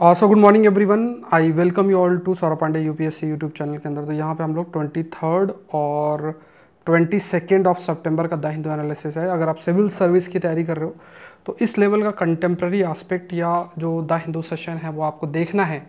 so good morning everyone I welcome you all to Saurabh Pandey U P S C YouTube channel के अंदर तो यहाँ पे हम लोग ट्वेंटी थर्ड और ट्वेंटी सेकेंड ऑफ सेप्टेम्बर का द हिंदू एनालिसिस है अगर आप सिविल सर्विस की तैयारी कर रहे हो तो इस लेवल का कंटेम्प्रेरी आस्पेक्ट या जो द हिंदू सेशन है वो आपको देखना है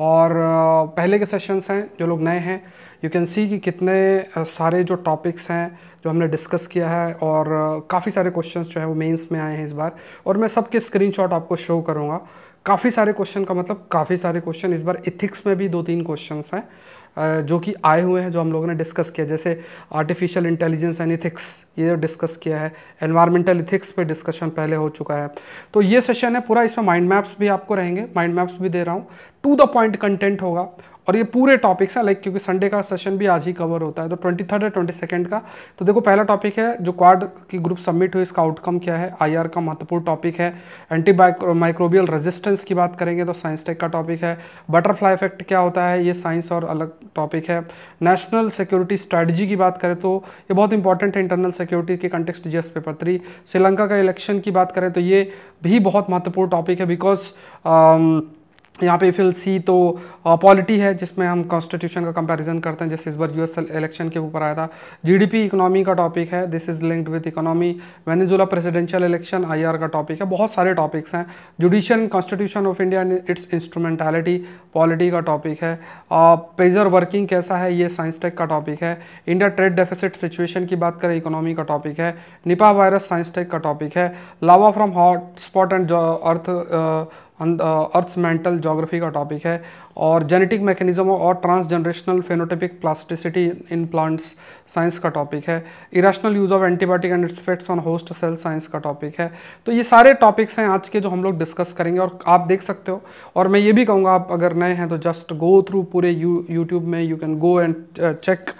और uh, पहले के सेशंस हैं जो लोग नए हैं यू कैन सी कि कितने uh, सारे जो टॉपिक्स हैं जो हमने डिस्कस किया है और uh, काफ़ी सारे क्वेश्चंस जो है वो मेंस में आए हैं इस बार और मैं सबके स्क्रीनशॉट आपको शो करूँगा काफ़ी सारे क्वेश्चन का मतलब काफ़ी सारे क्वेश्चन इस बार इथिक्स में भी दो तीन क्वेश्चन हैं जो कि आए हुए हैं जो हम लोगों ने डिस्कस किया जैसे आर्टिफिशियल इंटेलिजेंस एंड इथिक्स ये डिस्कस किया है एनवायरमेंटल इथिक्स पे डिस्कशन पहले हो चुका है तो ये सेशन है पूरा इसमें माइंड मैप्स भी आपको रहेंगे माइंड मैप्स भी दे रहा हूँ टू द पॉइंट कंटेंट होगा और ये पूरे टॉपिक्स हैं लाइक क्योंकि संडे का सेशन भी आज ही कवर होता है तो ट्वेंटी थर्ड और ट्वेंटी सेकेंड का तो देखो पहला टॉपिक है जो क्वाड की ग्रुप सबमिट हुई इसका आउटकम क्या है आई का महत्वपूर्ण टॉपिक है एंटी माइक्रोबियल रेजिस्टेंस की बात करेंगे तो साइंस टेक का टॉपिक है बटरफ्लाई इफेक्ट क्या होता है ये साइंस और अलग टॉपिक है नेशनल सिक्योरिटी स्ट्रेटजी की बात करें तो ये बहुत इंपॉर्टेंट है इंटरनल सिक्योरिटी के context GS paper three Sri Lanka का इलेक्शन की बात करें तो ये भी बहुत महत्वपूर्ण टॉपिक है बिकॉज यहाँ पे इफ एल सी तो पॉलिटी है जिसमें हम कॉन्स्टिट्यूशन का कंपैरिजन करते हैं जैसे इस बार यूएस इलेक्शन के ऊपर आया था जीडीपी इकोनॉमी का टॉपिक है this is linked with economy Venezuela presidential election IR का टॉपिक है बहुत सारे टॉपिक्स हैं judicial constitution of India and its instrumentality polity का टॉपिक है पेजर वर्किंग कैसा है ये साइंस टेक का टॉपिक है इंडिया ट्रेड डेफिसिट सिचुएशन की बात करें इकोनॉमी का टॉपिक है निपा वायरस साइंस टेक का टॉपिक है lava from hot spot and earth earth mantle geography का टॉपिक है और जेनेटिक मैकेनिज्म और transgenerational phenotypic plasticity in plants science का टॉपिक है irrational use of antibiotic and its effects on host cell science का topic है तो ये सारे टॉपिक्स हैं आज के जो हम लोग डिस्कस करेंगे और आप देख सकते हो और मैं ये भी कहूँगा आप अगर नए हैं तो जस्ट गो थ्रू पूरे यू यूट्यूब में you can go and check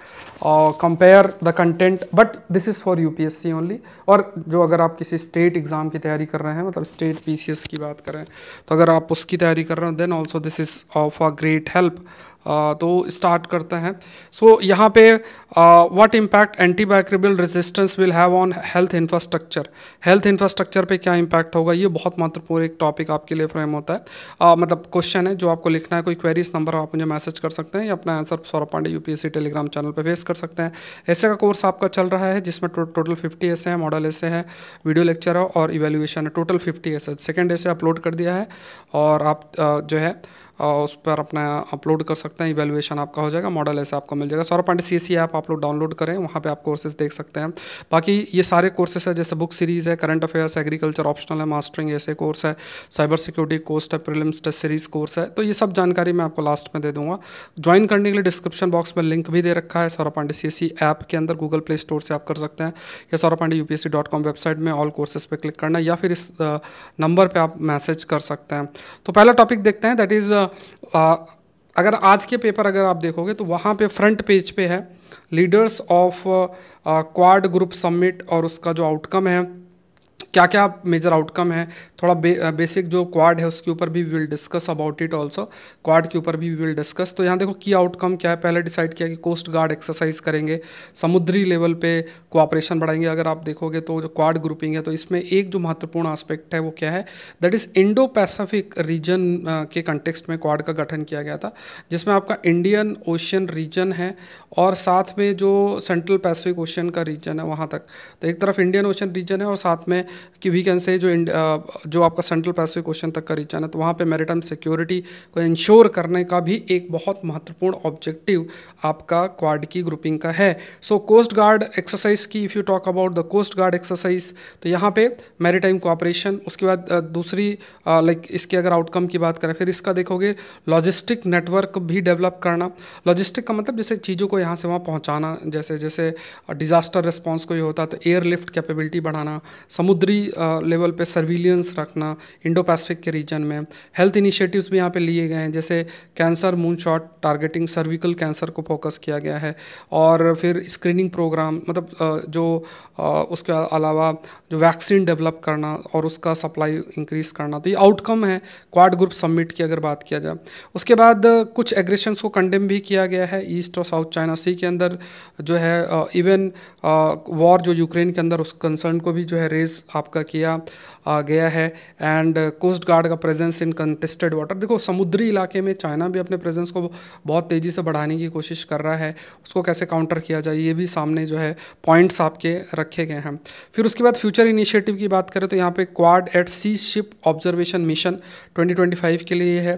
compare the content but this is for U P only और जो अगर आप किसी स्टेट एग्ज़ाम की तैयारी कर रहे हैं मतलब स्टेट पी की बात करें तो अगर आप उसकी तैयारी कर रहे हो then also this is for great help तो स्टार्ट करते हैं सो so, यहाँ पे what impact antimicrobial resistance will have on health infrastructure health infrastructure पे क्या इम्पैक्ट होगा ये बहुत महत्वपूर्ण एक टॉपिक आपके लिए फ्रेम होता है uh, मतलब क्वेश्चन है जो आपको लिखना है कोई क्वेरीज नंबर आप मुझे मैसेज कर सकते हैं या अपना answer Saurabh Pandey U Telegram channel पर फेस कर सकते हैं ऐसे का कोर्स आपका चल रहा है जिसमें टो, टोटल फिफ्टी ऐसे हैं मॉडल ऐसे हैं वीडियो लेक्चर है और इवेल्यूएशन है टोटल फिफ्टी ऐसे सेकेंड ऐसे अपलोड कर दिया है और आप जो है उस पर अपना अपलोड कर सकते हैं इवेलुएशन आपका हो जाएगा मॉडल ऐसे आपको मिल जाएगा Saurabh Pandey C S app आप लोग डाउनलोड करें वहाँ पर आप कोर्सेज देख सकते हैं बाकी ये सारे कोर्सेस है जैसे बुक सीरीज़ है करंट अफेयर्स एग्रीकल्चर ऑप्शनल है मास्टरिंग ऐसे कोर्स है साइबर सिक्योरिटी कोर्स है प्रिलिम्स टेस्ट सीरीज़ कोर्स है तो ये सब जानकारी मैं आपको लास्ट में दे दूँगा ज्वाइन करने के लिए डिस्क्रिप्शन बॉक्स में लिंक भी दे रखा है Saurabh Pandey C app e के अंदर गूगल प्ले स्टोर से आप कर सकते हैं या सौरभ पांडे यू वेबसाइट में ऑल कोर्सेज पर क्लिक करना या फिर इस नंबर uh, पर आप मैसेज कर सकते हैं तो पहला टॉपिक देखते हैं दैट इज़ अगर आज के पेपर अगर आप देखोगे तो वहाँ पे फ्रंट पेज पे है leaders of Quad group summit और उसका जो आउटकम है क्या क्या मेजर आउटकम है थोड़ा बे, बेसिक जो क्वाड है उसके ऊपर भी will discuss about it also Quad के ऊपर भी विल डिस्कस तो यहाँ देखो की आउटकम क्या है पहले डिसाइड किया कि कोस्ट गार्ड एक्सरसाइज करेंगे समुद्री लेवल पे कोऑपरेशन बढ़ाएंगे अगर आप देखोगे तो जो क्वाड ग्रुपिंग है तो इसमें एक जो महत्वपूर्ण आस्पेक्ट है वो क्या है that is Indo Pacific region के कंटेक्सट में क्वाड का गठन किया गया था जिसमें आपका इंडियन ओशियन रीजन है और साथ में जो सेंट्रल पैसिफिक ओशियन का रीजन है वहाँ तक तो एक तरफ इंडियन ओशियन रीजन है और साथ में कि वी कैन से जो जो आपका सेंट्रल पैसिफिक क्वेश्चन तक का रीचन है तो वहाँ पे मैरिटाइम सिक्योरिटी को इंश्योर करने का भी एक बहुत महत्वपूर्ण ऑब्जेक्टिव आपका क्वाड की ग्रुपिंग का है सो कोस्ट गार्ड एक्सरसाइज की if you talk about the coast guard exercise तो यहाँ पे मेरीटाइम कोऑपरेशन उसके बाद दूसरी लाइक इसके अगर आउटकम की बात करें फिर इसका देखोगे लॉजिस्टिक नेटवर्क भी डेवलप करना लॉजिस्टिक का मतलब जैसे चीज़ों को यहाँ से वहाँ पहुँचाना जैसे जैसे डिज़ास्टर रिस्पॉन्स कोई होता तो एयरलिफ्ट कैपेबिलिटी बढ़ाना समुद्र दूसरी लेवल पे सर्विलियंस रखना इंडो पैसिफिक के रीजन में हेल्थ इनिशिएटिव्स भी यहाँ पे लिए गए हैं जैसे cancer moon shot targeting cervical cancer को फोकस किया गया है और फिर स्क्रीनिंग प्रोग्राम मतलब जो उसके अलावा जो वैक्सीन डेवलप करना और उसका सप्लाई इंक्रीज़ करना तो ये आउटकम है क्वाड ग्रुप सबमिट की अगर बात किया जाए उसके बाद कुछ एग्रेशंस को कंडेम भी किया गया है ईस्ट और साउथ चाइना सी के अंदर जो है इवन वॉर जो यूक्रेन के अंदर उस कंसर्न को भी जो है रेज आपका किया गया है एंड कोस्ट गार्ड का प्रेजेंस इन कंटेस्टेड वाटर देखो समुद्री इलाके में चाइना भी अपने प्रेजेंस को बहुत तेज़ी से बढ़ाने की कोशिश कर रहा है उसको कैसे काउंटर किया जाए ये भी सामने जो है पॉइंट्स आपके रखे गए हैं फिर उसके बाद फ्यूचर इनिशिएटिव की बात करें तो यहाँ पे Quad at sea ship observation mission 2025 के लिए है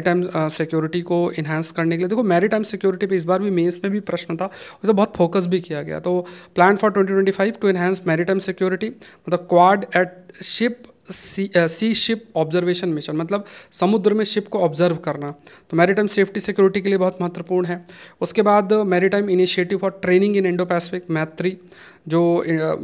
टाइम सिक्योरिटी uh, को इन्हांस करने के लिए देखो टाइम सिक्योरिटी पर इस बार भी मेन्स में भी प्रश्न था उसे बहुत फोकस भी किया गया तो plan for five to enhance time security मतलब Quad at ship ship sea sea ship observation mission मतलब समुद्र में शिप को ऑब्जर्व करना तो मैरीटाइम सेफ्टी सिक्योरिटी के लिए बहुत महत्वपूर्ण है उसके बाद maritime initiative for training in Indo Pacific Maitri जो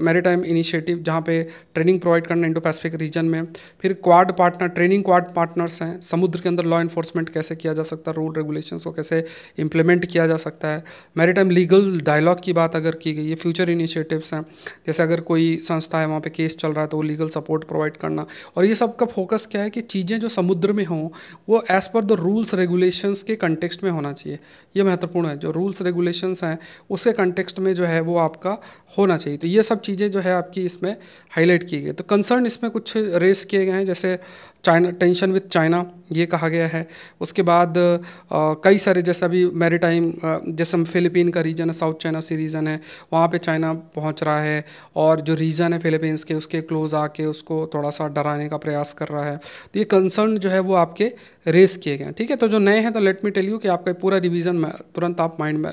मेरी टाइम इनिशिएटिव जहाँ पे ट्रेनिंग प्रोवाइड करना इंडो पैसिफिक रीजन में फिर Quad partner training Quad partners हैं समुद्र के अंदर लॉ इन्फोर्समेंट कैसे किया जा सकता है रूल रेगुलेशन को कैसे इम्प्लीमेंट किया जा सकता है मेरी टाइम लीगल डायलॉग की बात अगर की गई है फ्यूचर इनिशिएटिव्स हैं जैसे अगर कोई संस्था है वहाँ पर केस चल रहा है तो वो लीगल सपोर्ट प्रोवाइड करना और ये सब का फोकस क्या है कि चीज़ें जो समुद्र में हों वो as per the rules regulations के कंटेक्स्ट में होना चाहिए ये महत्वपूर्ण है जो रूल्स रेगुलेशंस हैं उसके कंटेक्सट में जो है वो आपका होना होना चाहिए तो ये सब चीज़ें जो है आपकी इसमें हाईलाइट की गई तो कंसर्न इसमें कुछ रेस किए गए हैं जैसे चाइना टेंशन विथ चाइना ये कहा गया है उसके बाद आ, कई सारे जैसा भी मैरीटाइम जैसे फिलिपीन का रीजन है साउथ चाइना सी रीजन है वहाँ पे चाइना पहुँच रहा है और जो रीजन है फिलिपींस के उसके क्लोज़ आके उसको थोड़ा सा डराने का प्रयास कर रहा है तो ये कंसर्न जो है वो आपके रेस किए गए हैं ठीक है तो जो नए हैं तो लेट मी टेल यू कि आपका पूरा रिविज़न तुरंत आप माइंड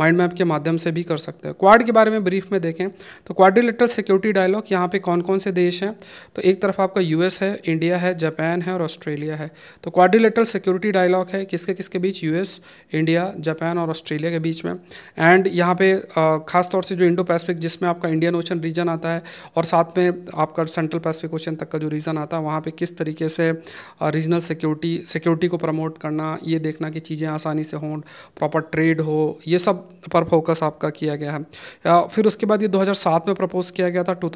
माइंड मैप के माध्यम से भी कर सकते हैं क्वाड के बारे में ब्रीफ में देखें तो क्वाड्रिलेटरल सिक्योरिटी डायलॉग यहाँ पर कौन कौन से देश हैं तो एक तरफ आपका यू है इंडिया है जापान है और ऑस्ट्रेलिया है तो क्वाड्रिलेटरल सिक्योरिटी डायलॉग है किसके किसके बीच यूएस इंडिया जापान और ऑस्ट्रेलिया के बीच में एंड यहाँ पे खास तौर से जो इंडो पैसिफिक जिसमें आपका इंडियन ओशन रीजन आता है और साथ में आपका सेंट्रल पैसिफिक ओशन तक का जो रीजन आता है वहाँ पर किस तरीके से रीजनल सिक्योरिटी सिक्योरिटी को प्रमोट करना ये देखना कि चीज़ें आसानी से हों प्रॉपर ट्रेड हो ये सब पर फोकस आपका किया गया है फिर उसके बाद ये दो में प्रपोज किया गया था टू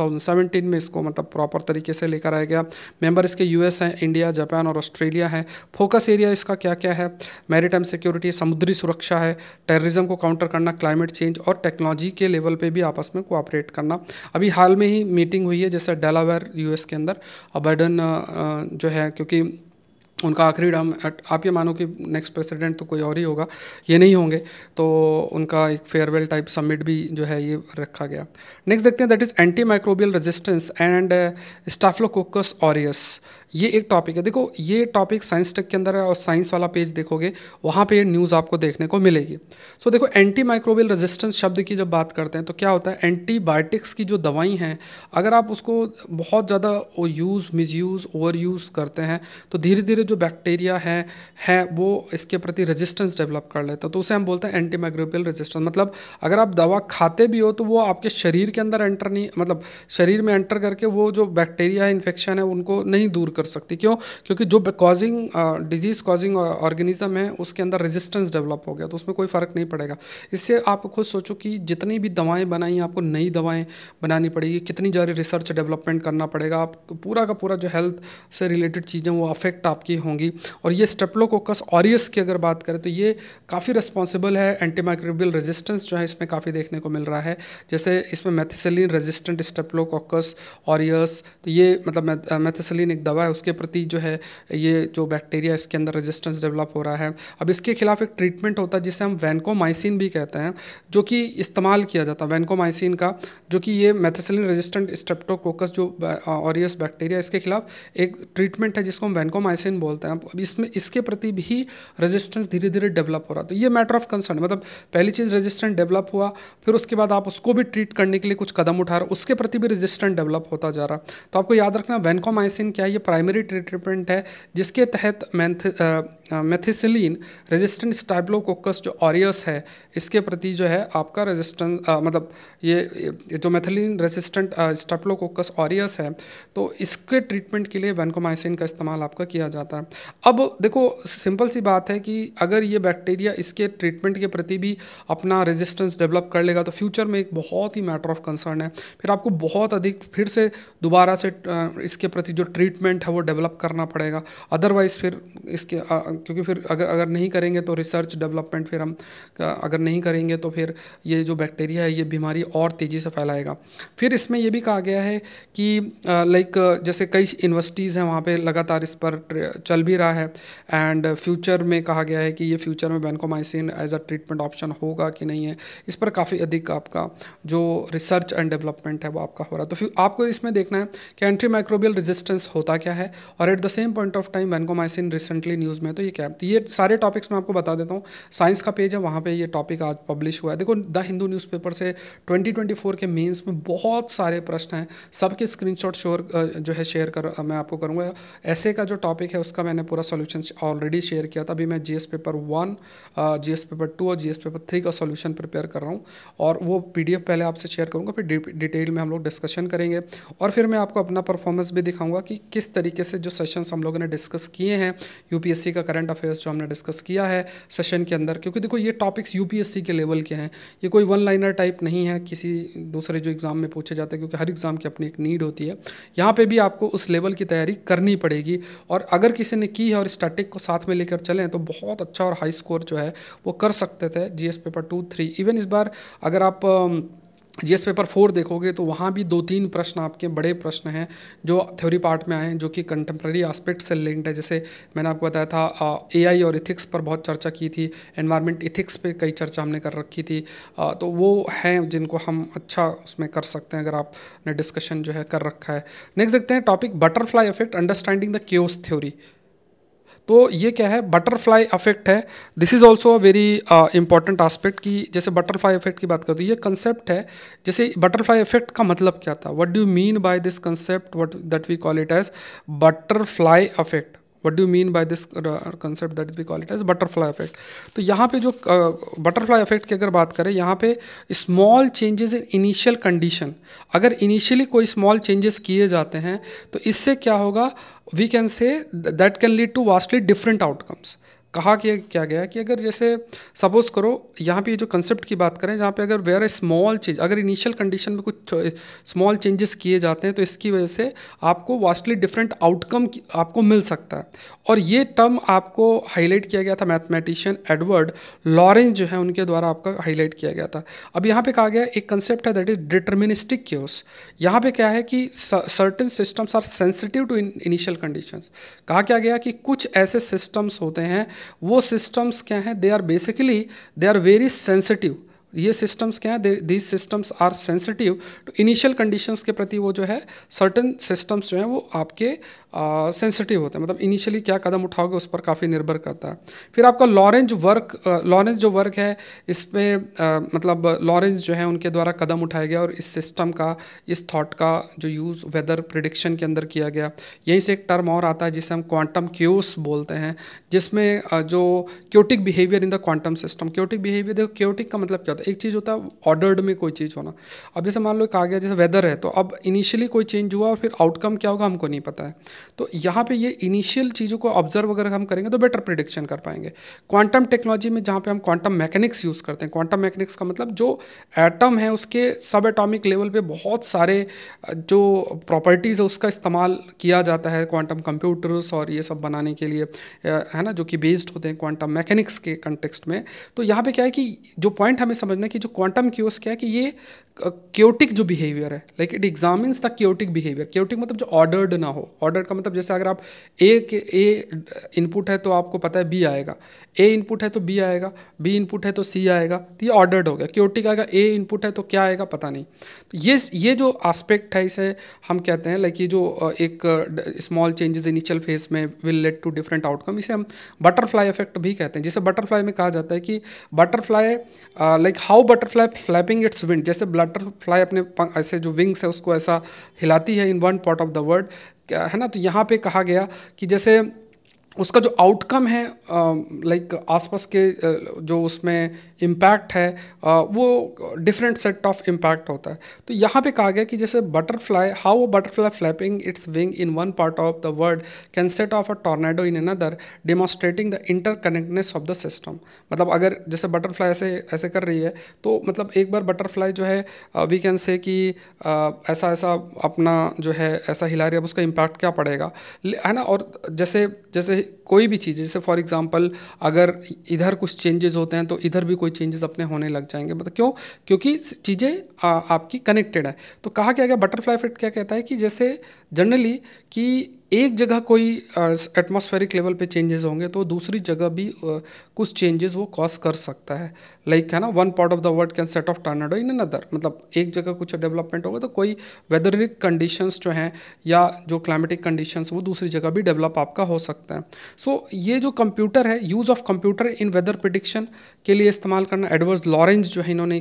में इसको मतलब प्रॉपर तरीके से लेकर आया गया मेंबर इसके यूएस यूएस है इंडिया जापान और ऑस्ट्रेलिया है फोकस एरिया इसका क्या क्या है मैरिटाइम सिक्योरिटी समुद्री सुरक्षा है टेररिज्म को काउंटर करना क्लाइमेट चेंज और टेक्नोलॉजी के लेवल पर भी आपस में कोऑपरेट करना अभी हाल में ही मीटिंग हुई है जैसे डेलावेर यूएस के अंदर और बाइडन जो है क्योंकि उनका आखिरी टर्म आप ये मानो कि नेक्स्ट प्रेसिडेंट तो कोई और ही होगा ये नहीं होंगे तो उनका एक फेयरवेल टाइप समिट भी जो है ये रखा गया नेक्स्ट देखते हैं that is antimicrobial resistance and Staphylococcus aureus ये एक टॉपिक है देखो ये टॉपिक साइंस टेक के अंदर है और साइंस वाला पेज देखोगे वहाँ पे न्यूज़ आपको देखने को मिलेगी सो so, देखो एंटी माइक्रोबियल रेजिस्टेंस शब्द की जब बात करते हैं तो क्या होता है एंटीबायोटिक्स की जो दवाई हैं अगर आप उसको बहुत ज़्यादा यूज़ यूज़ ओवर यूज़ करते हैं तो धीरे धीरे जो बैक्टीरिया है है वो इसके प्रति रेजिस्टेंस डेवलप कर लेता है तो उसे हम बोलते हैं एंटी माइक्रोबियल रेजिस्टेंस मतलब अगर आप दवा खाते भी हो तो वो आपके शरीर के अंदर एंटर नहीं मतलब शरीर में एंटर करके वो जो बैक्टीरिया है इन्फेक्शन है उनको नहीं दूर कर सकती क्यों क्योंकि जो कॉजिंग डिजीज़ कॉजिंग ऑर्गेनिज्म है उसके अंदर रेजिस्टेंस डेवलप हो गया तो उसमें कोई फ़र्क नहीं पड़ेगा इससे आप खुद सोचो कि जितनी भी दवाएं बनाई आपको नई दवाएं बनानी पड़ेगी कितनी ज़्यादा रिसर्च डेवलपमेंट करना पड़ेगा आप पूरा का पूरा जो हेल्थ से रिलेटेड चीज़ें वो अफेक्ट आपकी होंगी और ये स्टेप्लोकोकस ऑरियस की अगर बात करें तो ये काफ़ी रिस्पॉन्सिबल है एंटीमाइक्रोबियल रेजिस्टेंस जो है इसमें काफ़ी देखने को मिल रहा है जैसे इसमें मैथिसलिन रेजिस्टेंट स्टेप्लोकोकस ऑरियस तो ये मतलब मैथिसलिन एक दवा है उसके प्रति जो है ये जो बैक्टीरिया इसके अंदर रेजिस्टेंस डेवलप हो रहा है अब इसके खिलाफ एक ट्रीटमेंट होता है जिसे हम वैनकोमाइसिन भी कहते हैं जो कि इस्तेमाल किया जाता है वैनकोमाइसिन का जो कि ये मैथिसलिन रेजिस्टेंट स्टेप्टोकोकस जो ऑरियस बैक्टीरिया इसके खिलाफ एक ट्रीटमेंट है जिसको हम वैनकोमाइसिन बोल बोलते हैं अब इसमें इसके प्रति भी रेजिस्टेंस धीरे धीरे डेवलप हो रहा तो ये मैटर ऑफ कंसर्न मतलब पहली चीज़ रेजिस्टेंट डेवलप हुआ फिर उसके बाद आप उसको भी ट्रीट करने के लिए कुछ कदम उठा रहे उसके प्रति भी रजिस्टेंट डेवलप होता जा रहा तो आपको याद रखना वैनकोमाइसिन क्या है ये प्राइमरी ट्रीटमेंट है जिसके तहत मैथिसिलिन रेजिस्टेंट स्टाइब्लोकोकस जो ऑरियस है इसके प्रति जो है आपका रेजिस्टेंस मतलब ये जो मैथिलीन रेजिस्टेंट स्टाइप्लोकोकस ऑरियस है तो इसके ट्रीटमेंट के लिए वैनकोमाइसिन का इस्तेमाल आपका किया जाता है है अब देखो सिंपल सी बात है कि अगर ये बैक्टीरिया इसके ट्रीटमेंट के प्रति भी अपना रेजिस्टेंस डेवलप कर लेगा तो फ्यूचर में एक बहुत ही मैटर ऑफ कंसर्न है फिर आपको बहुत अधिक फिर से दोबारा से इसके प्रति जो ट्रीटमेंट है वो डेवलप करना पड़ेगा अदरवाइज़ फिर इसके क्योंकि फिर अगर अगर नहीं करेंगे तो रिसर्च डेवलपमेंट फिर हम अगर नहीं करेंगे तो फिर ये जो बैक्टीरिया है ये बीमारी और तेज़ी से फैलाएगा फिर इसमें यह भी कहा गया है कि लाइक जैसे कई यूनिवर्सिटीज़ हैं वहाँ पर लगातार इस पर चल भी रहा है एंड फ्यूचर में कहा गया है कि ये फ्यूचर में vancomycin as a treatment option होगा कि नहीं है इस पर काफ़ी अधिक आपका जो रिसर्च एंड डेवलपमेंट है वो आपका हो रहा है तो आपको इसमें देखना है कि एंट्री माइक्रोबियल रेजिस्टेंस होता क्या है और at the same point of time vancomycin recently news में तो ये क्या है तो ये सारे टॉपिक्स मैं आपको बता देता हूँ साइंस का पेज है वहाँ पर ये टॉपिक आज पब्लिश हुआ है देखो द हिंदू न्यूज़पेपर से 2024 के मेंस में बहुत सारे प्रश्न हैं सबके स्क्रीनशॉट शोर जो है शेयर कर मैं आपको करूँगा ऐसे का जो टॉपिक है उसका उसका मैंने पूरा सोल्यूशन ऑलरेडी शेयर किया था अभी मैं G paper one G paper two और जी पेपर थ्री का सोल्यूशन प्रिपेयर कर रहा हूँ और वो पी पहले आपसे शेयर करूँगा फिर डिटेल में हम लोग डिस्कशन करेंगे और फिर मैं आपको अपना परफॉर्मेंस भी दिखाऊंगा कि किस तरीके से जो सेशंस हम लोगों ने डिस्कस किए हैं यूपीएससी का करंट अफेयर्स जो हमने डिस्कस किया है सेशन के अंदर क्योंकि देखो ये टॉपिक्स यूपीएससी के लेवल के हैं ये कोई वन लाइनर टाइप नहीं है किसी दूसरे जो एग्ज़ाम में पूछे जाते हैं क्योंकि हर एग्ज़ाम की अपनी एक नीड होती है यहाँ पर भी आपको उस लेवल की तैयारी करनी पड़ेगी और अगर किसी ने की है और स्टैटिक को साथ में लेकर चलें तो बहुत अच्छा और हाई स्कोर जो है वो कर सकते थे G paper two three even इस बार अगर आप जी एस पेपर फोर देखोगे तो वहाँ भी दो तीन प्रश्न आपके बड़े प्रश्न हैं जो थ्योरी पार्ट में आए हैं जो कि कंटेम्प्रेरी आस्पेक्ट से लिंक्ड है जैसे मैंने आपको बताया था एआई और इथिक्स पर बहुत चर्चा की थी एनवायरनमेंट इथिक्स पे कई चर्चा हमने कर रखी थी आ, तो वो हैं जिनको हम अच्छा उसमें कर सकते हैं अगर आपने डिस्कशन जो है कर रखा है नेक्स्ट देखते हैं topic butterfly effect understanding the chaos theory तो ये क्या है बटरफ्लाई अफेक्ट है this is also a very important aspect की जैसे बटरफ्लाई इफेक्ट की बात करते हैं ये कंसेप्ट है जैसे बटरफ्लाई इफेक्ट का मतलब क्या था what do mean by this concept what that we call it as butterfly affect what do mean by this concept that we call it as butterfly effect तो यहाँ पे जो बटरफ्लाई uh, इफेक्ट की अगर बात करें यहाँ पे small changes in initial condition अगर इनिशियली कोई स्मॉल चेंजेस किए जाते हैं तो इससे क्या होगा we can say that can lead to vastly different outcomes कहा कि क्या गया कि अगर जैसे सपोज़ करो यहाँ पे जो कंसेप्ट की बात करें जहाँ पे अगर वेयर ए स्मॉल चेंज अगर इनिशियल कंडीशन में कुछ स्मॉल चेंजेस किए जाते हैं तो इसकी वजह से आपको वास्टली डिफरेंट आउटकम आपको मिल सकता है और ये टर्म आपको हाईलाइट किया गया था मैथमेटिशियन एडवर्ड लॉरेंस जो है उनके द्वारा आपका हाईलाइट किया गया था अब यहाँ पर कहा गया एक कंसेप्ट है दैट इज डिटर्मिनिस्टिक क्योस यहाँ पर क्या है कि certain systems are sensitive to initial conditions कहा क्या गया कि कुछ ऐसे सिस्टम्स होते हैं वो सिस्टम्स क्या हैं they are basically they are very sensitive ये सिस्टम्स क्या है these systems are sensitive to initial conditions के प्रति वो जो है सर्टन सिस्टम्स जो हैं वो आपके सेंसिटिव uh, होते हैं मतलब इनिशियली क्या कदम उठाओगे उस पर काफ़ी निर्भर करता है फिर आपका लॉरेंज वर्क लॉरेंज जो वर्क है इस पर uh, मतलब लॉरेंज जो है उनके द्वारा कदम उठाया गया और इस सिस्टम का इस थॉट का जो यूज़ वेदर प्रिडिक्शन के अंदर किया गया यहीं से एक टर्म और आता है जिसे हम क्वांटम क्यूस बोलते हैं जिसमें जो chaotic behaviour in the quantum system chaotic behaviour देखो क्योटिक का मतलब क्या है एक चीज़ होता है ऑर्डर्ड में कोई चीज़ होना अब जैसे मान लो एक आ गया जैसे वेदर है तो अब इनिशियली कोई चेंज हुआ और फिर आउटकम क्या होगा हमको नहीं पता है तो यहाँ पे ये इनिशियल चीज़ों को ऑब्जर्व अगर हम करेंगे तो बेटर प्रिडिक्शन कर पाएंगे क्वांटम टेक्नोलॉजी में जहाँ पर हम क्वांटम मैकेनिक्स यूज़ करते हैं क्वांटम मैकेनिक्स का मतलब जो एटम है उसके सब एटॉमिक लेवल पर बहुत सारे जो प्रॉपर्टीज़ है उसका इस्तेमाल किया जाता है क्वांटम कंप्यूटर्स और ये सब बनाने के लिए है ना जो कि बेस्ड होते हैं क्वांटम मैकेनिक्स के कंटेक्स्ट में तो यहाँ पर क्या है कि जो पॉइंट हमें समझना कि जो क्वांटम क्यूस क्या है कि ये क्योटिक जो बिहेवियर है like it examines the chaotic behaviour chaotic मतलब जो ऑर्डर्ड ना हो ऑर्डर्ड का मतलब जैसे अगर आप ए के ए इनपुट है तो आपको पता है बी आएगा ए इनपुट है तो बी आएगा बी इनपुट है तो सी आएगा तो ये ऑर्डर्ड हो गया क्योटिक आएगा ए इनपुट है तो क्या आएगा पता नहीं तो ये ये जो आस्पेक्ट है इसे हम कहते हैं लाइक ये जो एक स्मॉल चेंजेस इनिशियल फेज में will led to different outcome इसे हम बटरफ्लाई इफेक्ट भी कहते हैं जैसे बटरफ्लाई में कहा जाता है कि butterfly like like how butterfly flapping its wind जैसे बटरफ्लाई अपने ऐसे जो विंग्स है उसको ऐसा हिलाती है in one part of the world है ना तो यहाँ पे कहा गया कि जैसे उसका जो आउटकम है लाइक आसपास के जो उसमें इम्पैक्ट है वो डिफरेंट सेट ऑफ इम्पैक्ट होता है तो यहाँ पे कहा गया कि जैसे butterfly how a butterfly flapping its wing in one part of the world can set off a tornado in another demonstrating the interconnectedness of the system मतलब अगर जैसे बटरफ्लाई ऐसे ऐसे कर रही है तो मतलब एक बार बटरफ्लाई जो है वी कैन से कि ऐसा ऐसा अपना जो है ऐसा हिला रही है अब उसका इम्पैक्ट क्या पड़ेगा है ना और जैसे जैसे कोई भी चीज़ जैसे फॉर एग्ज़ाम्पल अगर इधर कुछ चेंजेस होते हैं तो इधर भी कोई चेंजेस अपने होने लग जाएंगे मतलब क्यों क्योंकि चीज़ें आपकी कनेक्टेड है तो कहा क्या गया बटरफ्लाई इफेक्ट क्या कहता है कि जैसे जनरली कि एक जगह कोई एटमॉस्फेरिक लेवल पे चेंजेस होंगे तो दूसरी जगह भी uh, कुछ चेंजेस वो कॉज कर सकता है लाइक like, है ना one part of the world can set off tornado in other मतलब एक जगह कुछ डेवलपमेंट होगा तो कोई वेदरिक कंडीशंस जो हैं या जो क्लाइमेटिक कंडीशंस वो दूसरी जगह भी डेवलप आपका हो सकता है सो so, ये जो कंप्यूटर है use of computer in weather prediction के लिए इस्तेमाल करना एडवर्स लॉरेंज जो है इन्होंने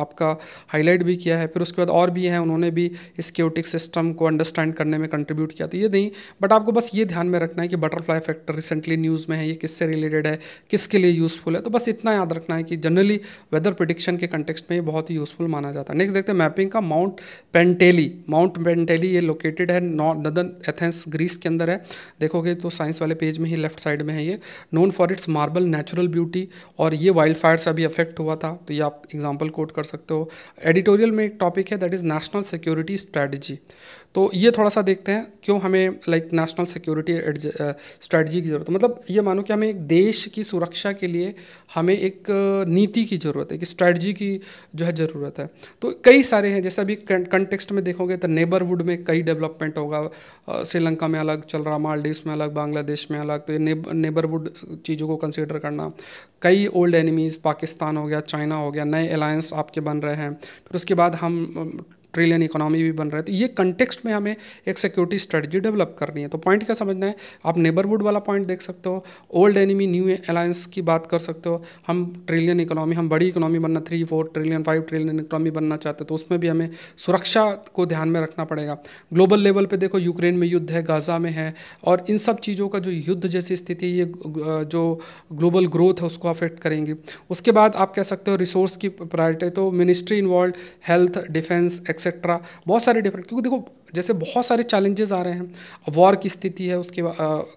आपका हाईलाइट भी किया है फिर उसके बाद और भी हैं उन्होंने भी इस क्योटिक सिस्टम को अंडरस्टैंड करने में कंट्रीब्यूट किया तो ये नहीं बट आपको बस ये ध्यान में रखना है कि बटरफ्लाई फैक्टर रिसेंटली न्यूज़ में है ये किससे रिलेटेड है किसके लिए यूज़फुल है तो बस इतना याद रखना है कि जनरली वेदर प्रिडिक्शन के कंटेक्सट में ये बहुत ही यूज़फुल माना जाता है नेक्स्ट देखते हैं मैपिंग का माउंट पेंटेली माउंट पेंटेली ये लोकेटेड है नॉर्थ नदन एथेंस ग्रीस के अंदर है देखोगे तो साइंस वाले पेज में ही लेफ्ट साइड में है ये known for its marble natural beauty और ये वाइल्ड फायर से अभी अफेक्ट हुआ था तो ये आप एग्जाम्पल कोट कर सकते हो एडिटोरियल में एक टॉपिक है that is national security strategy तो ये थोड़ा सा देखते हैं क्यों हमें लाइक नेशनल सिक्योरिटी स्ट्रेटजी की ज़रूरत है मतलब ये मानो कि हमें एक देश की सुरक्षा के लिए हमें एक नीति की ज़रूरत है एक स्ट्रेटजी की जो है ज़रूरत है तो कई सारे हैं जैसे अभी कंटेक्स्ट में देखोगे तो नेबरवुड में कई डेवलपमेंट होगा श्रीलंका में अलग चल रहा मालदीव्स में अलग बांग्लादेश में अलग तो ये नेबरवुड चीज़ों को कंसिडर करना कई ओल्ड एनिमीज़ पाकिस्तान हो गया चाइना हो गया नए अलायंस आपके बन रहे हैं फिर उसके बाद हम ट्रिलियन इकोनॉमी भी बन रहा है तो ये कंटेक्सट में हमें एक सिक्योरिटी स्ट्रेटजी डेवलप करनी है तो पॉइंट क्या समझना है आप नेबरवुड वाला पॉइंट देख सकते हो ओल्ड एनिमी न्यू अलायंस की बात कर सकते हो हम ट्रिलियन इकोनॉमी हम बड़ी इकोनॉमी बनना three four trillion five trillion economy बनना चाहते तो उसमें भी हमें सुरक्षा को ध्यान में रखना पड़ेगा ग्लोबल लेवल पर देखो यूक्रेन में युद्ध है गाज़ा में है और इन सब चीज़ों का जो युद्ध जैसी स्थिति ये जो ग्लोबल ग्रोथ है उसको अफेक्ट करेंगी उसके बाद आप कह सकते हो रिसोर्स की प्रायोरिटी तो ministry involve health defence etcetera etcetera बहुत सारे डिफरेंट क्योंकि देखो जैसे बहुत सारे चैलेंजेस आ रहे हैं वॉर की स्थिति है उसके आ,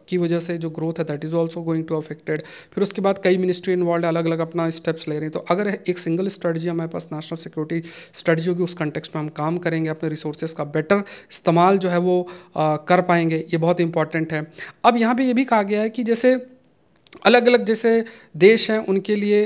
की वजह से जो ग्रोथ है that is also going to affected फिर उसके बाद कई मिनिस्ट्री इन्वॉल्व अलग अलग अपना स्टेप्स ले रहे हैं तो अगर एक सिंगल स्ट्रेटजी हमारे पास नेशनल सिक्योरिटी स्ट्रेटजी होगी उस कंटेक्स में हम काम करेंगे अपने रिसोर्सेज का बेटर इस्तेमाल जो है वो आ, कर पाएंगे ये बहुत इंपॉर्टेंट है अब यहाँ पर ये भी कहा गया है कि जैसे अलग अलग जैसे देश हैं उनके लिए